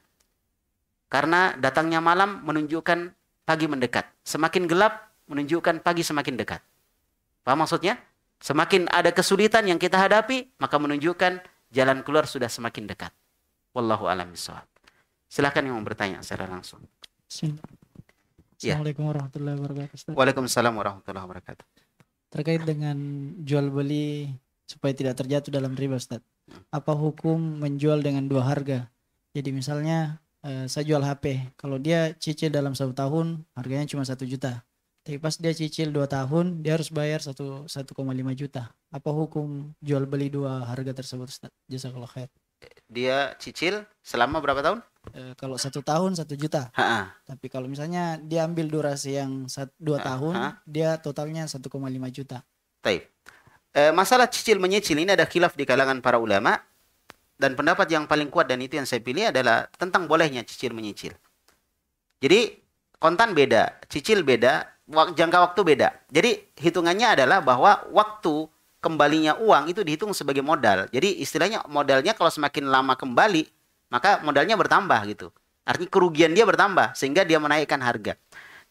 Karena datangnya malam menunjukkan pagi mendekat. Semakin gelap menunjukkan pagi semakin dekat. apa maksudnya? Semakin ada kesulitan yang kita hadapi, maka menunjukkan jalan keluar sudah semakin dekat. Wallahu alam bishawab Silahkan yang mau bertanya secara langsung. Ya. Assalamualaikum ya. warahmatullahi wabarakatuh. Waalaikumsalam warahmatullahi wabarakatuh. Terkait dengan jual beli supaya tidak terjatuh dalam riba Ustaz. Apa hukum menjual dengan dua harga? Jadi misalnya eh, saya jual HP, kalau dia cicil dalam satu tahun harganya cuma satu juta. Tapi pas dia cicil dua tahun dia harus bayar satu satu koma lima juta. Apa hukum jual beli dua harga tersebut Ustaz? kalau khair. Dia cicil selama berapa tahun? E, kalau satu tahun satu juta. Ha -ha. Tapi kalau misalnya dia ambil durasi yang dua tahun, ha -ha. dia totalnya 1,5 juta. Taip. Eh, masalah cicil menyicil ini ada khilaf di kalangan para ulama dan pendapat yang paling kuat dan itu yang saya pilih adalah tentang bolehnya cicil menyicil. Jadi kontan beda, cicil beda, jangka waktu beda. Jadi hitungannya adalah bahwa waktu kembalinya uang itu dihitung sebagai modal. Jadi istilahnya modalnya kalau semakin lama kembali, maka modalnya bertambah gitu. Artinya kerugian dia bertambah sehingga dia menaikkan harga.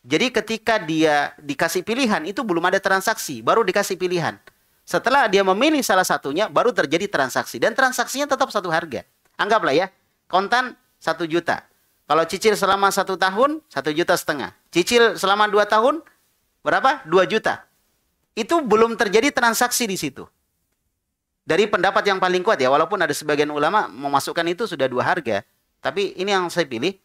Jadi ketika dia dikasih pilihan itu belum ada transaksi, baru dikasih pilihan. Setelah dia memilih salah satunya, baru terjadi transaksi. Dan transaksinya tetap satu harga. Anggaplah ya, kontan satu juta. Kalau cicil selama satu tahun, satu juta setengah. Cicil selama dua tahun, berapa? Dua juta. Itu belum terjadi transaksi di situ. Dari pendapat yang paling kuat ya, walaupun ada sebagian ulama memasukkan itu sudah dua harga. Tapi ini yang saya pilih.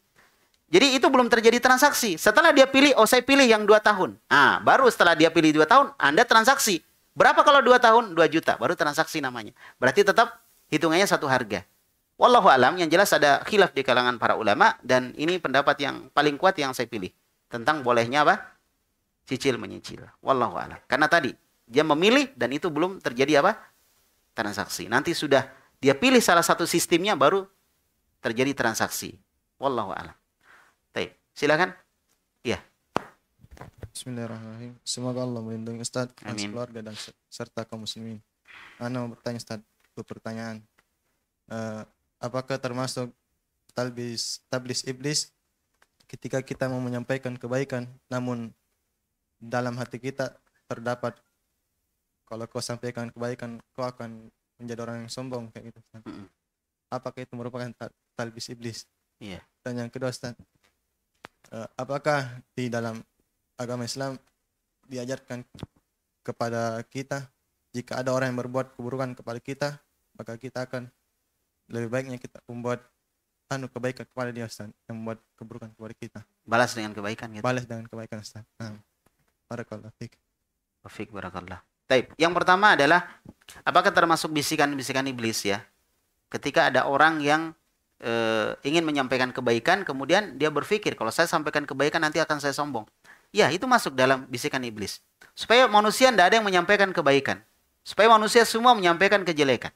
Jadi itu belum terjadi transaksi. Setelah dia pilih, oh saya pilih yang dua tahun. Nah, baru setelah dia pilih dua tahun, Anda transaksi. Berapa kalau dua tahun? dua juta. Baru transaksi namanya. Berarti tetap hitungannya satu harga. Wallahu alam yang jelas ada khilaf di kalangan para ulama dan ini pendapat yang paling kuat yang saya pilih tentang bolehnya apa? Cicil menyicil. Wallahu alam. Karena tadi dia memilih dan itu belum terjadi apa? transaksi. Nanti sudah dia pilih salah satu sistemnya baru terjadi transaksi. Wallahu alam. Baik, silakan. Bismillahirrahmanirrahim. Semoga Allah melindungi Ustaz, keluarga dan serta kaum muslimin. Ana ah, mau bertanya Ustaz, pertanyaan. Uh, apakah termasuk talbis tablis iblis ketika kita mau menyampaikan kebaikan namun dalam hati kita terdapat kalau kau sampaikan kebaikan kau akan menjadi orang yang sombong kayak gitu. Ustaz. Apakah itu merupakan talbis iblis? Iya. Yeah. Dan yang kedua Ustaz, uh, apakah di dalam agama Islam diajarkan kepada kita jika ada orang yang berbuat keburukan kepada kita maka kita akan lebih baiknya kita membuat anu kebaikan kepada dia Ustaz yang membuat keburukan kepada kita balas dengan kebaikan gitu balas dengan kebaikan Ustaz nah. barakallah fik fiik barakallah Taib. yang pertama adalah apakah termasuk bisikan-bisikan iblis ya ketika ada orang yang e, ingin menyampaikan kebaikan kemudian dia berpikir kalau saya sampaikan kebaikan nanti akan saya sombong Ya, itu masuk dalam bisikan iblis. Supaya manusia tidak ada yang menyampaikan kebaikan. Supaya manusia semua menyampaikan kejelekan.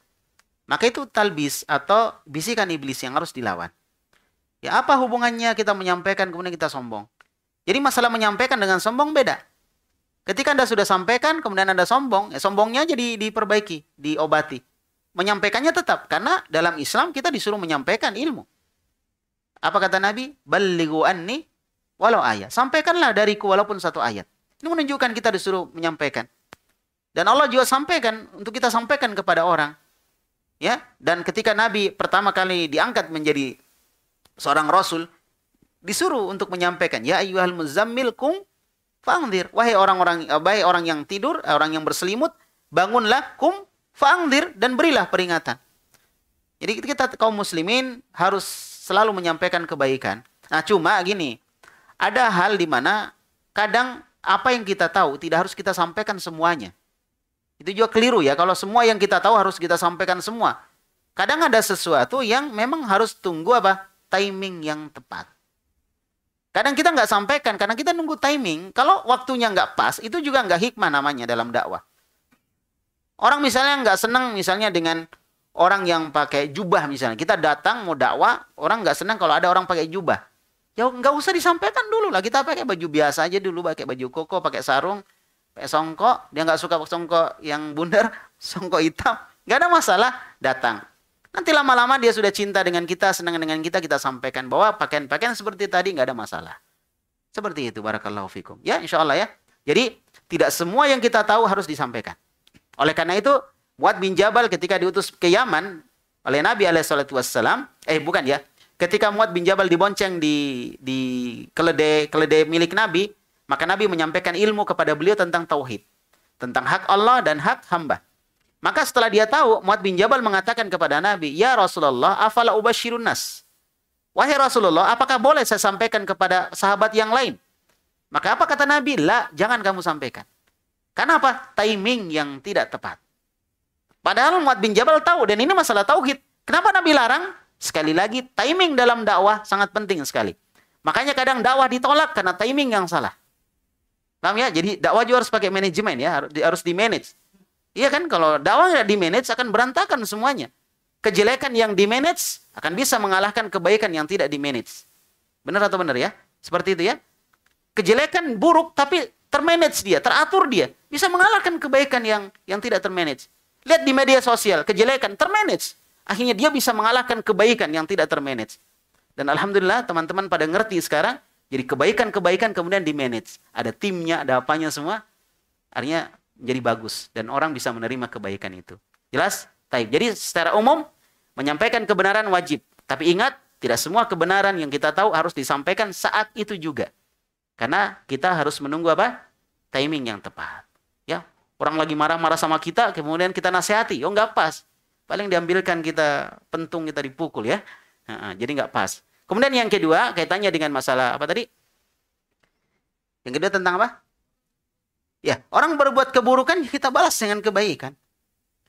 Maka itu talbis atau bisikan iblis yang harus dilawan. Ya, apa hubungannya kita menyampaikan kemudian kita sombong? Jadi masalah menyampaikan dengan sombong beda. Ketika Anda sudah sampaikan kemudian Anda sombong, ya sombongnya jadi diperbaiki, diobati. Menyampaikannya tetap karena dalam Islam kita disuruh menyampaikan ilmu. Apa kata Nabi? Balighu anni Walau ayat. Sampaikanlah dariku walaupun satu ayat. Ini menunjukkan kita disuruh menyampaikan. Dan Allah juga sampaikan untuk kita sampaikan kepada orang. Ya, dan ketika Nabi pertama kali diangkat menjadi seorang rasul, disuruh untuk menyampaikan, ya ayyuhal muzammil kum fa'angdir. Wahai orang-orang eh, baik orang yang tidur, eh, orang yang berselimut, bangunlah kum fangdir dan berilah peringatan. Jadi kita kaum muslimin harus selalu menyampaikan kebaikan. Nah, cuma gini, ada hal di mana kadang apa yang kita tahu tidak harus kita sampaikan semuanya. Itu juga keliru ya kalau semua yang kita tahu harus kita sampaikan semua. Kadang ada sesuatu yang memang harus tunggu apa? Timing yang tepat. Kadang kita nggak sampaikan karena kita nunggu timing. Kalau waktunya nggak pas, itu juga nggak hikmah namanya dalam dakwah. Orang misalnya nggak senang misalnya dengan orang yang pakai jubah misalnya. Kita datang mau dakwah, orang nggak senang kalau ada orang pakai jubah. Ya nggak usah disampaikan dulu lah. Kita pakai baju biasa aja dulu, pakai baju koko, pakai sarung, pakai songkok. Dia nggak suka pakai songkok yang bundar, songkok hitam. Nggak ada masalah, datang. Nanti lama-lama dia sudah cinta dengan kita, senang dengan kita, kita sampaikan bahwa pakaian-pakaian seperti tadi nggak ada masalah. Seperti itu, barakallahu fikum. Ya, insya Allah ya. Jadi, tidak semua yang kita tahu harus disampaikan. Oleh karena itu, buat bin Jabal ketika diutus ke Yaman oleh Nabi alaihissalatu wassalam, eh bukan ya, Ketika Muad bin Jabal dibonceng di di keledai keledai milik Nabi, maka Nabi menyampaikan ilmu kepada beliau tentang tauhid, tentang hak Allah dan hak hamba. Maka setelah dia tahu, Muad bin Jabal mengatakan kepada Nabi, "Ya Rasulullah, afala ubashirun nas?" Wahai Rasulullah, apakah boleh saya sampaikan kepada sahabat yang lain? Maka apa kata Nabi? La, jangan kamu sampaikan. Karena apa? Timing yang tidak tepat. Padahal Muad bin Jabal tahu dan ini masalah tauhid. Kenapa Nabi larang? Sekali lagi, timing dalam dakwah sangat penting sekali. Makanya kadang dakwah ditolak karena timing yang salah. Paham ya? Jadi dakwah juga harus pakai manajemen ya, harus, harus di-manage. Iya kan? Kalau dakwah nggak di-manage akan berantakan semuanya. Kejelekan yang di-manage akan bisa mengalahkan kebaikan yang tidak di-manage. Benar atau benar ya? Seperti itu ya. Kejelekan buruk tapi termanage dia, teratur dia. Bisa mengalahkan kebaikan yang yang tidak termanage. Lihat di media sosial, kejelekan termanage. Akhirnya dia bisa mengalahkan kebaikan yang tidak termanage. Dan alhamdulillah teman-teman pada ngerti sekarang. Jadi kebaikan-kebaikan kemudian di manage. Ada timnya, ada apanya semua. Artinya jadi bagus. Dan orang bisa menerima kebaikan itu. Jelas? Taib. Jadi secara umum menyampaikan kebenaran wajib. Tapi ingat, tidak semua kebenaran yang kita tahu harus disampaikan saat itu juga. Karena kita harus menunggu apa? Timing yang tepat. Ya, orang lagi marah-marah sama kita, kemudian kita nasihati, oh nggak pas. Paling diambilkan kita pentung kita dipukul ya. Nah, jadi nggak pas. Kemudian yang kedua kaitannya dengan masalah apa tadi? Yang kedua tentang apa? Ya, orang berbuat keburukan ya kita balas dengan kebaikan.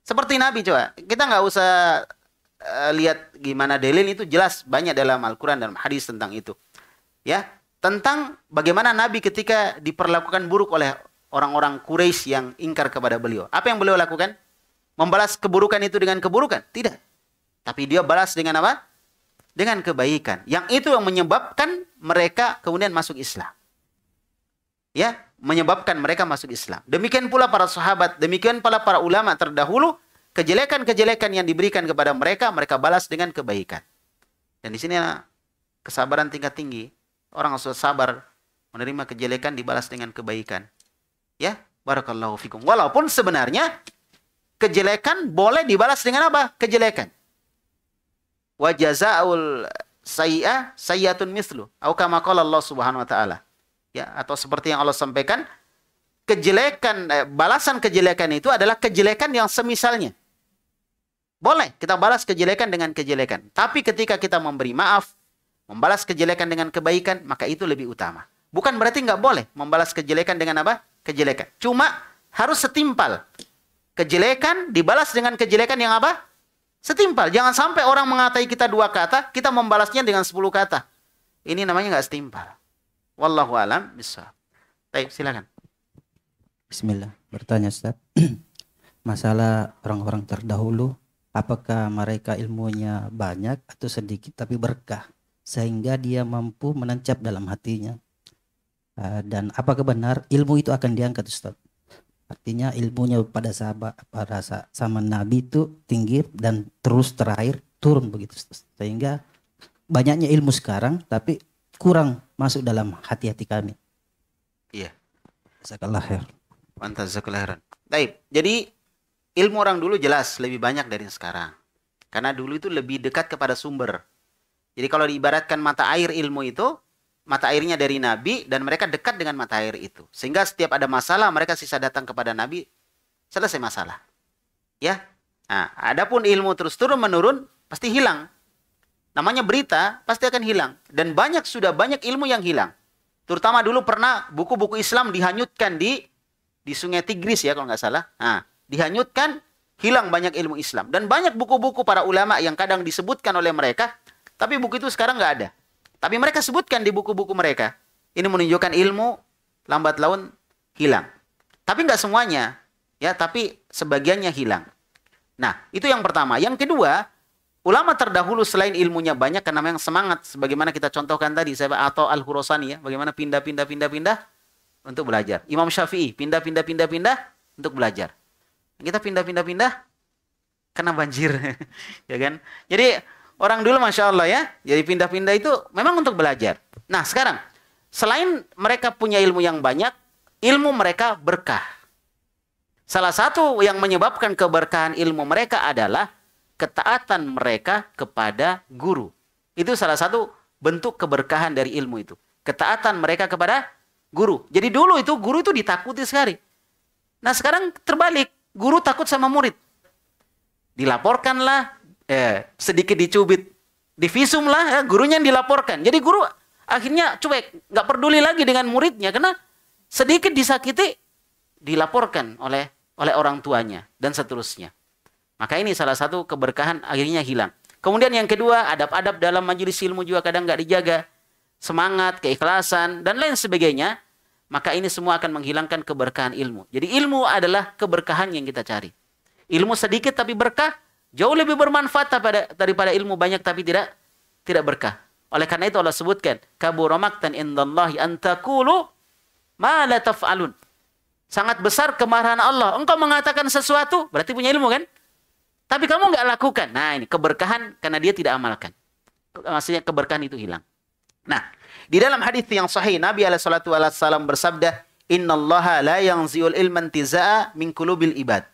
Seperti Nabi coba. Kita nggak usah uh, lihat gimana dalil itu jelas banyak dalam Al-Qur'an dan hadis tentang itu. Ya, tentang bagaimana Nabi ketika diperlakukan buruk oleh orang-orang Quraisy yang ingkar kepada beliau. Apa yang beliau lakukan? membalas keburukan itu dengan keburukan. Tidak. Tapi dia balas dengan apa? Dengan kebaikan. Yang itu yang menyebabkan mereka kemudian masuk Islam. Ya, menyebabkan mereka masuk Islam. Demikian pula para sahabat, demikian pula para ulama terdahulu, kejelekan-kejelekan yang diberikan kepada mereka, mereka balas dengan kebaikan. Dan di sini kesabaran tingkat tinggi. Orang harus sabar menerima kejelekan dibalas dengan kebaikan. Ya, barakallahu fikum. Walaupun sebenarnya kejelekan boleh dibalas dengan apa? Kejelekan. Wa jazaul sayyi'ah sayyatun mislu. Atau kama qala Allah Subhanahu wa taala. Ya, atau seperti yang Allah sampaikan, kejelekan eh, balasan kejelekan itu adalah kejelekan yang semisalnya. Boleh kita balas kejelekan dengan kejelekan, tapi ketika kita memberi maaf, membalas kejelekan dengan kebaikan, maka itu lebih utama. Bukan berarti nggak boleh membalas kejelekan dengan apa? Kejelekan. Cuma harus setimpal. Kejelekan dibalas dengan kejelekan yang apa? Setimpal. Jangan sampai orang mengatai kita dua kata, kita membalasnya dengan sepuluh kata. Ini namanya nggak setimpal. Wallahu alam bisa. Baik, silakan. Bismillah. Bertanya Ustaz. Masalah orang-orang terdahulu, apakah mereka ilmunya banyak atau sedikit tapi berkah sehingga dia mampu menancap dalam hatinya? Eh, dan apakah benar ilmu itu akan diangkat Ustaz? Artinya ilmunya pada sahabat pada sama Nabi itu tinggi dan terus terakhir turun begitu. Sehingga banyaknya ilmu sekarang tapi kurang masuk dalam hati-hati kami. Iya. sekolah khair. mantas zakallah Baik, jadi ilmu orang dulu jelas lebih banyak dari sekarang. Karena dulu itu lebih dekat kepada sumber. Jadi kalau diibaratkan mata air ilmu itu mata airnya dari Nabi dan mereka dekat dengan mata air itu. Sehingga setiap ada masalah mereka sisa datang kepada Nabi, selesai masalah. Ya. Nah, adapun ilmu terus turun menurun pasti hilang. Namanya berita pasti akan hilang dan banyak sudah banyak ilmu yang hilang. Terutama dulu pernah buku-buku Islam dihanyutkan di di Sungai Tigris ya kalau nggak salah. Nah, dihanyutkan hilang banyak ilmu Islam dan banyak buku-buku para ulama yang kadang disebutkan oleh mereka tapi buku itu sekarang nggak ada tapi mereka sebutkan di buku-buku mereka. Ini menunjukkan ilmu lambat laun hilang. Tapi nggak semuanya, ya, tapi sebagiannya hilang. Nah, itu yang pertama. Yang kedua, ulama terdahulu selain ilmunya banyak karena memang semangat sebagaimana kita contohkan tadi saya atau al hurusani ya, bagaimana pindah-pindah pindah-pindah untuk belajar. Imam Syafi'i pindah-pindah pindah-pindah untuk belajar. Kita pindah-pindah pindah karena banjir. ya kan? Jadi Orang dulu Masya Allah ya, jadi pindah-pindah itu memang untuk belajar. Nah sekarang, selain mereka punya ilmu yang banyak, ilmu mereka berkah. Salah satu yang menyebabkan keberkahan ilmu mereka adalah ketaatan mereka kepada guru. Itu salah satu bentuk keberkahan dari ilmu itu. Ketaatan mereka kepada guru. Jadi dulu itu guru itu ditakuti sekali. Nah sekarang terbalik, guru takut sama murid. Dilaporkanlah ya sedikit dicubit divisum lah ya, gurunya yang dilaporkan jadi guru akhirnya cuek nggak peduli lagi dengan muridnya karena sedikit disakiti dilaporkan oleh oleh orang tuanya dan seterusnya maka ini salah satu keberkahan akhirnya hilang kemudian yang kedua adab-adab dalam majelis ilmu juga kadang nggak dijaga semangat keikhlasan dan lain sebagainya maka ini semua akan menghilangkan keberkahan ilmu jadi ilmu adalah keberkahan yang kita cari ilmu sedikit tapi berkah Jauh lebih bermanfaat daripada, daripada ilmu banyak tapi tidak tidak berkah. Oleh karena itu Allah sebutkan, kaburamaktan indallahi antakulu ma la taf'alun. Sangat besar kemarahan Allah. Engkau mengatakan sesuatu, berarti punya ilmu kan? Tapi kamu nggak lakukan. Nah ini keberkahan karena dia tidak amalkan. Maksudnya keberkahan itu hilang. Nah, di dalam hadis yang sahih Nabi alaihi salatu wasallam bersabda, "Innallaha la yanzi'ul ilman tiza'a min qulubil ibad."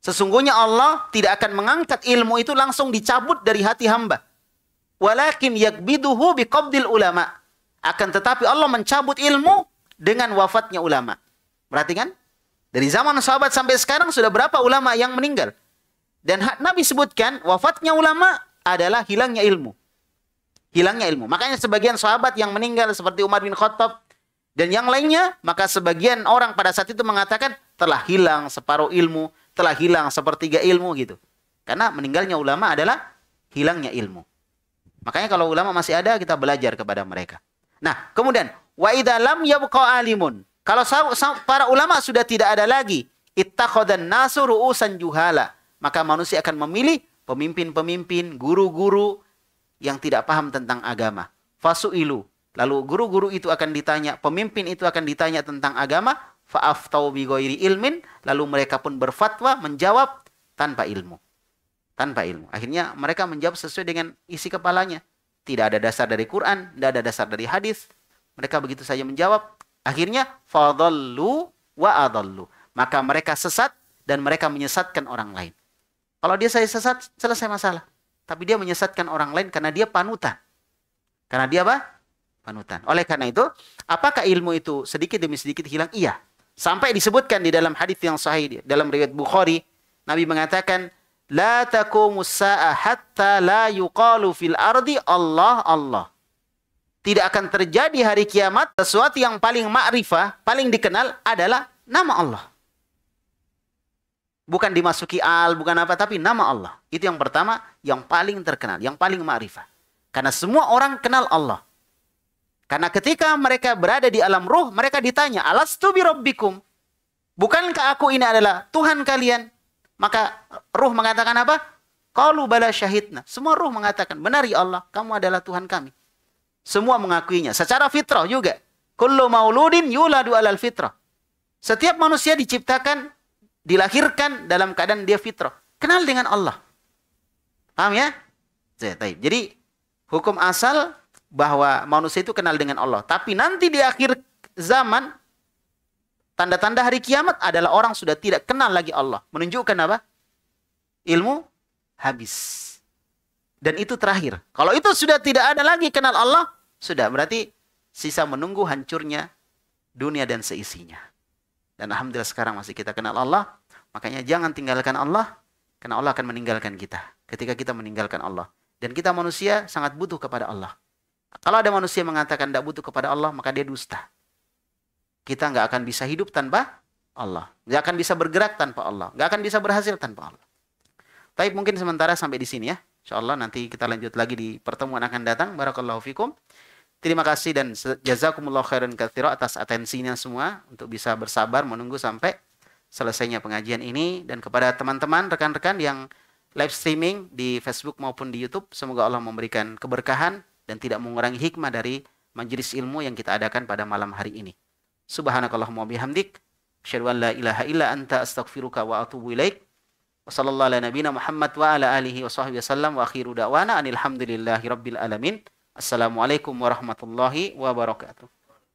Sesungguhnya Allah tidak akan mengangkat ilmu itu langsung dicabut dari hati hamba. Walakin yakbiduhu biqabdil ulama. Akan tetapi Allah mencabut ilmu dengan wafatnya ulama. Perhatikan, dari zaman sahabat sampai sekarang sudah berapa ulama yang meninggal? Dan Nabi sebutkan wafatnya ulama adalah hilangnya ilmu. Hilangnya ilmu. Makanya sebagian sahabat yang meninggal seperti Umar bin Khattab dan yang lainnya, maka sebagian orang pada saat itu mengatakan telah hilang separuh ilmu telah hilang sepertiga ilmu gitu. Karena meninggalnya ulama adalah hilangnya ilmu. Makanya kalau ulama masih ada kita belajar kepada mereka. Nah, kemudian wa idalam alimun. Kalau para ulama sudah tidak ada lagi, ittakhadhan nasu ru'usan juhala, maka manusia akan memilih pemimpin-pemimpin, guru-guru yang tidak paham tentang agama. Fasu'ilu. Lalu guru-guru itu akan ditanya, pemimpin itu akan ditanya tentang agama, fa'aftau bi ghairi ilmin lalu mereka pun berfatwa menjawab tanpa ilmu tanpa ilmu akhirnya mereka menjawab sesuai dengan isi kepalanya tidak ada dasar dari Quran tidak ada dasar dari hadis mereka begitu saja menjawab akhirnya fadallu wa adallu maka mereka sesat dan mereka menyesatkan orang lain kalau dia saya sesat selesai masalah tapi dia menyesatkan orang lain karena dia panutan karena dia apa panutan oleh karena itu apakah ilmu itu sedikit demi sedikit hilang iya Sampai disebutkan di dalam hadis yang sahih dalam riwayat Bukhari, Nabi mengatakan, "La taqumu hatta la yuqalu fil ardi Allah Allah." Tidak akan terjadi hari kiamat sesuatu yang paling ma'rifah, paling dikenal adalah nama Allah. Bukan dimasuki al, bukan apa, tapi nama Allah. Itu yang pertama, yang paling terkenal, yang paling ma'rifah. Karena semua orang kenal Allah. Karena ketika mereka berada di alam ruh, mereka ditanya, Alastu birobbikum. Bukankah aku ini adalah Tuhan kalian? Maka ruh mengatakan apa? Kalu bala syahidna. Semua ruh mengatakan, benar ya Allah, kamu adalah Tuhan kami. Semua mengakuinya. Secara fitrah juga. Kullu mauludin yuladu alal fitrah. Setiap manusia diciptakan, dilahirkan dalam keadaan dia fitrah. Kenal dengan Allah. Paham ya? Jadi, hukum asal bahwa manusia itu kenal dengan Allah. Tapi nanti di akhir zaman tanda-tanda hari kiamat adalah orang sudah tidak kenal lagi Allah. Menunjukkan apa? Ilmu habis. Dan itu terakhir. Kalau itu sudah tidak ada lagi kenal Allah, sudah berarti sisa menunggu hancurnya dunia dan seisinya. Dan alhamdulillah sekarang masih kita kenal Allah, makanya jangan tinggalkan Allah karena Allah akan meninggalkan kita ketika kita meninggalkan Allah. Dan kita manusia sangat butuh kepada Allah. Kalau ada manusia mengatakan tidak butuh kepada Allah, maka dia dusta. Kita nggak akan bisa hidup tanpa Allah. Nggak akan bisa bergerak tanpa Allah. Nggak akan bisa berhasil tanpa Allah. Tapi mungkin sementara sampai di sini ya. Insya Allah nanti kita lanjut lagi di pertemuan akan datang. Barakallahu fikum. Terima kasih dan jazakumullah khairan kathira atas atensinya semua untuk bisa bersabar menunggu sampai selesainya pengajian ini dan kepada teman-teman rekan-rekan yang live streaming di Facebook maupun di YouTube semoga Allah memberikan keberkahan dan tidak mengurangi hikmah dari majelis ilmu yang kita adakan pada malam hari ini. Subhanakallahumma bihamdik. Asyadu an la ilaha illa anta astaghfiruka wa atubu ilaik. Wa sallallahu ala nabina Muhammad wa ala alihi wa sahbihi wasallam wa akhiru da'wana anilhamdulillahi rabbil alamin. Assalamualaikum warahmatullahi wabarakatuh.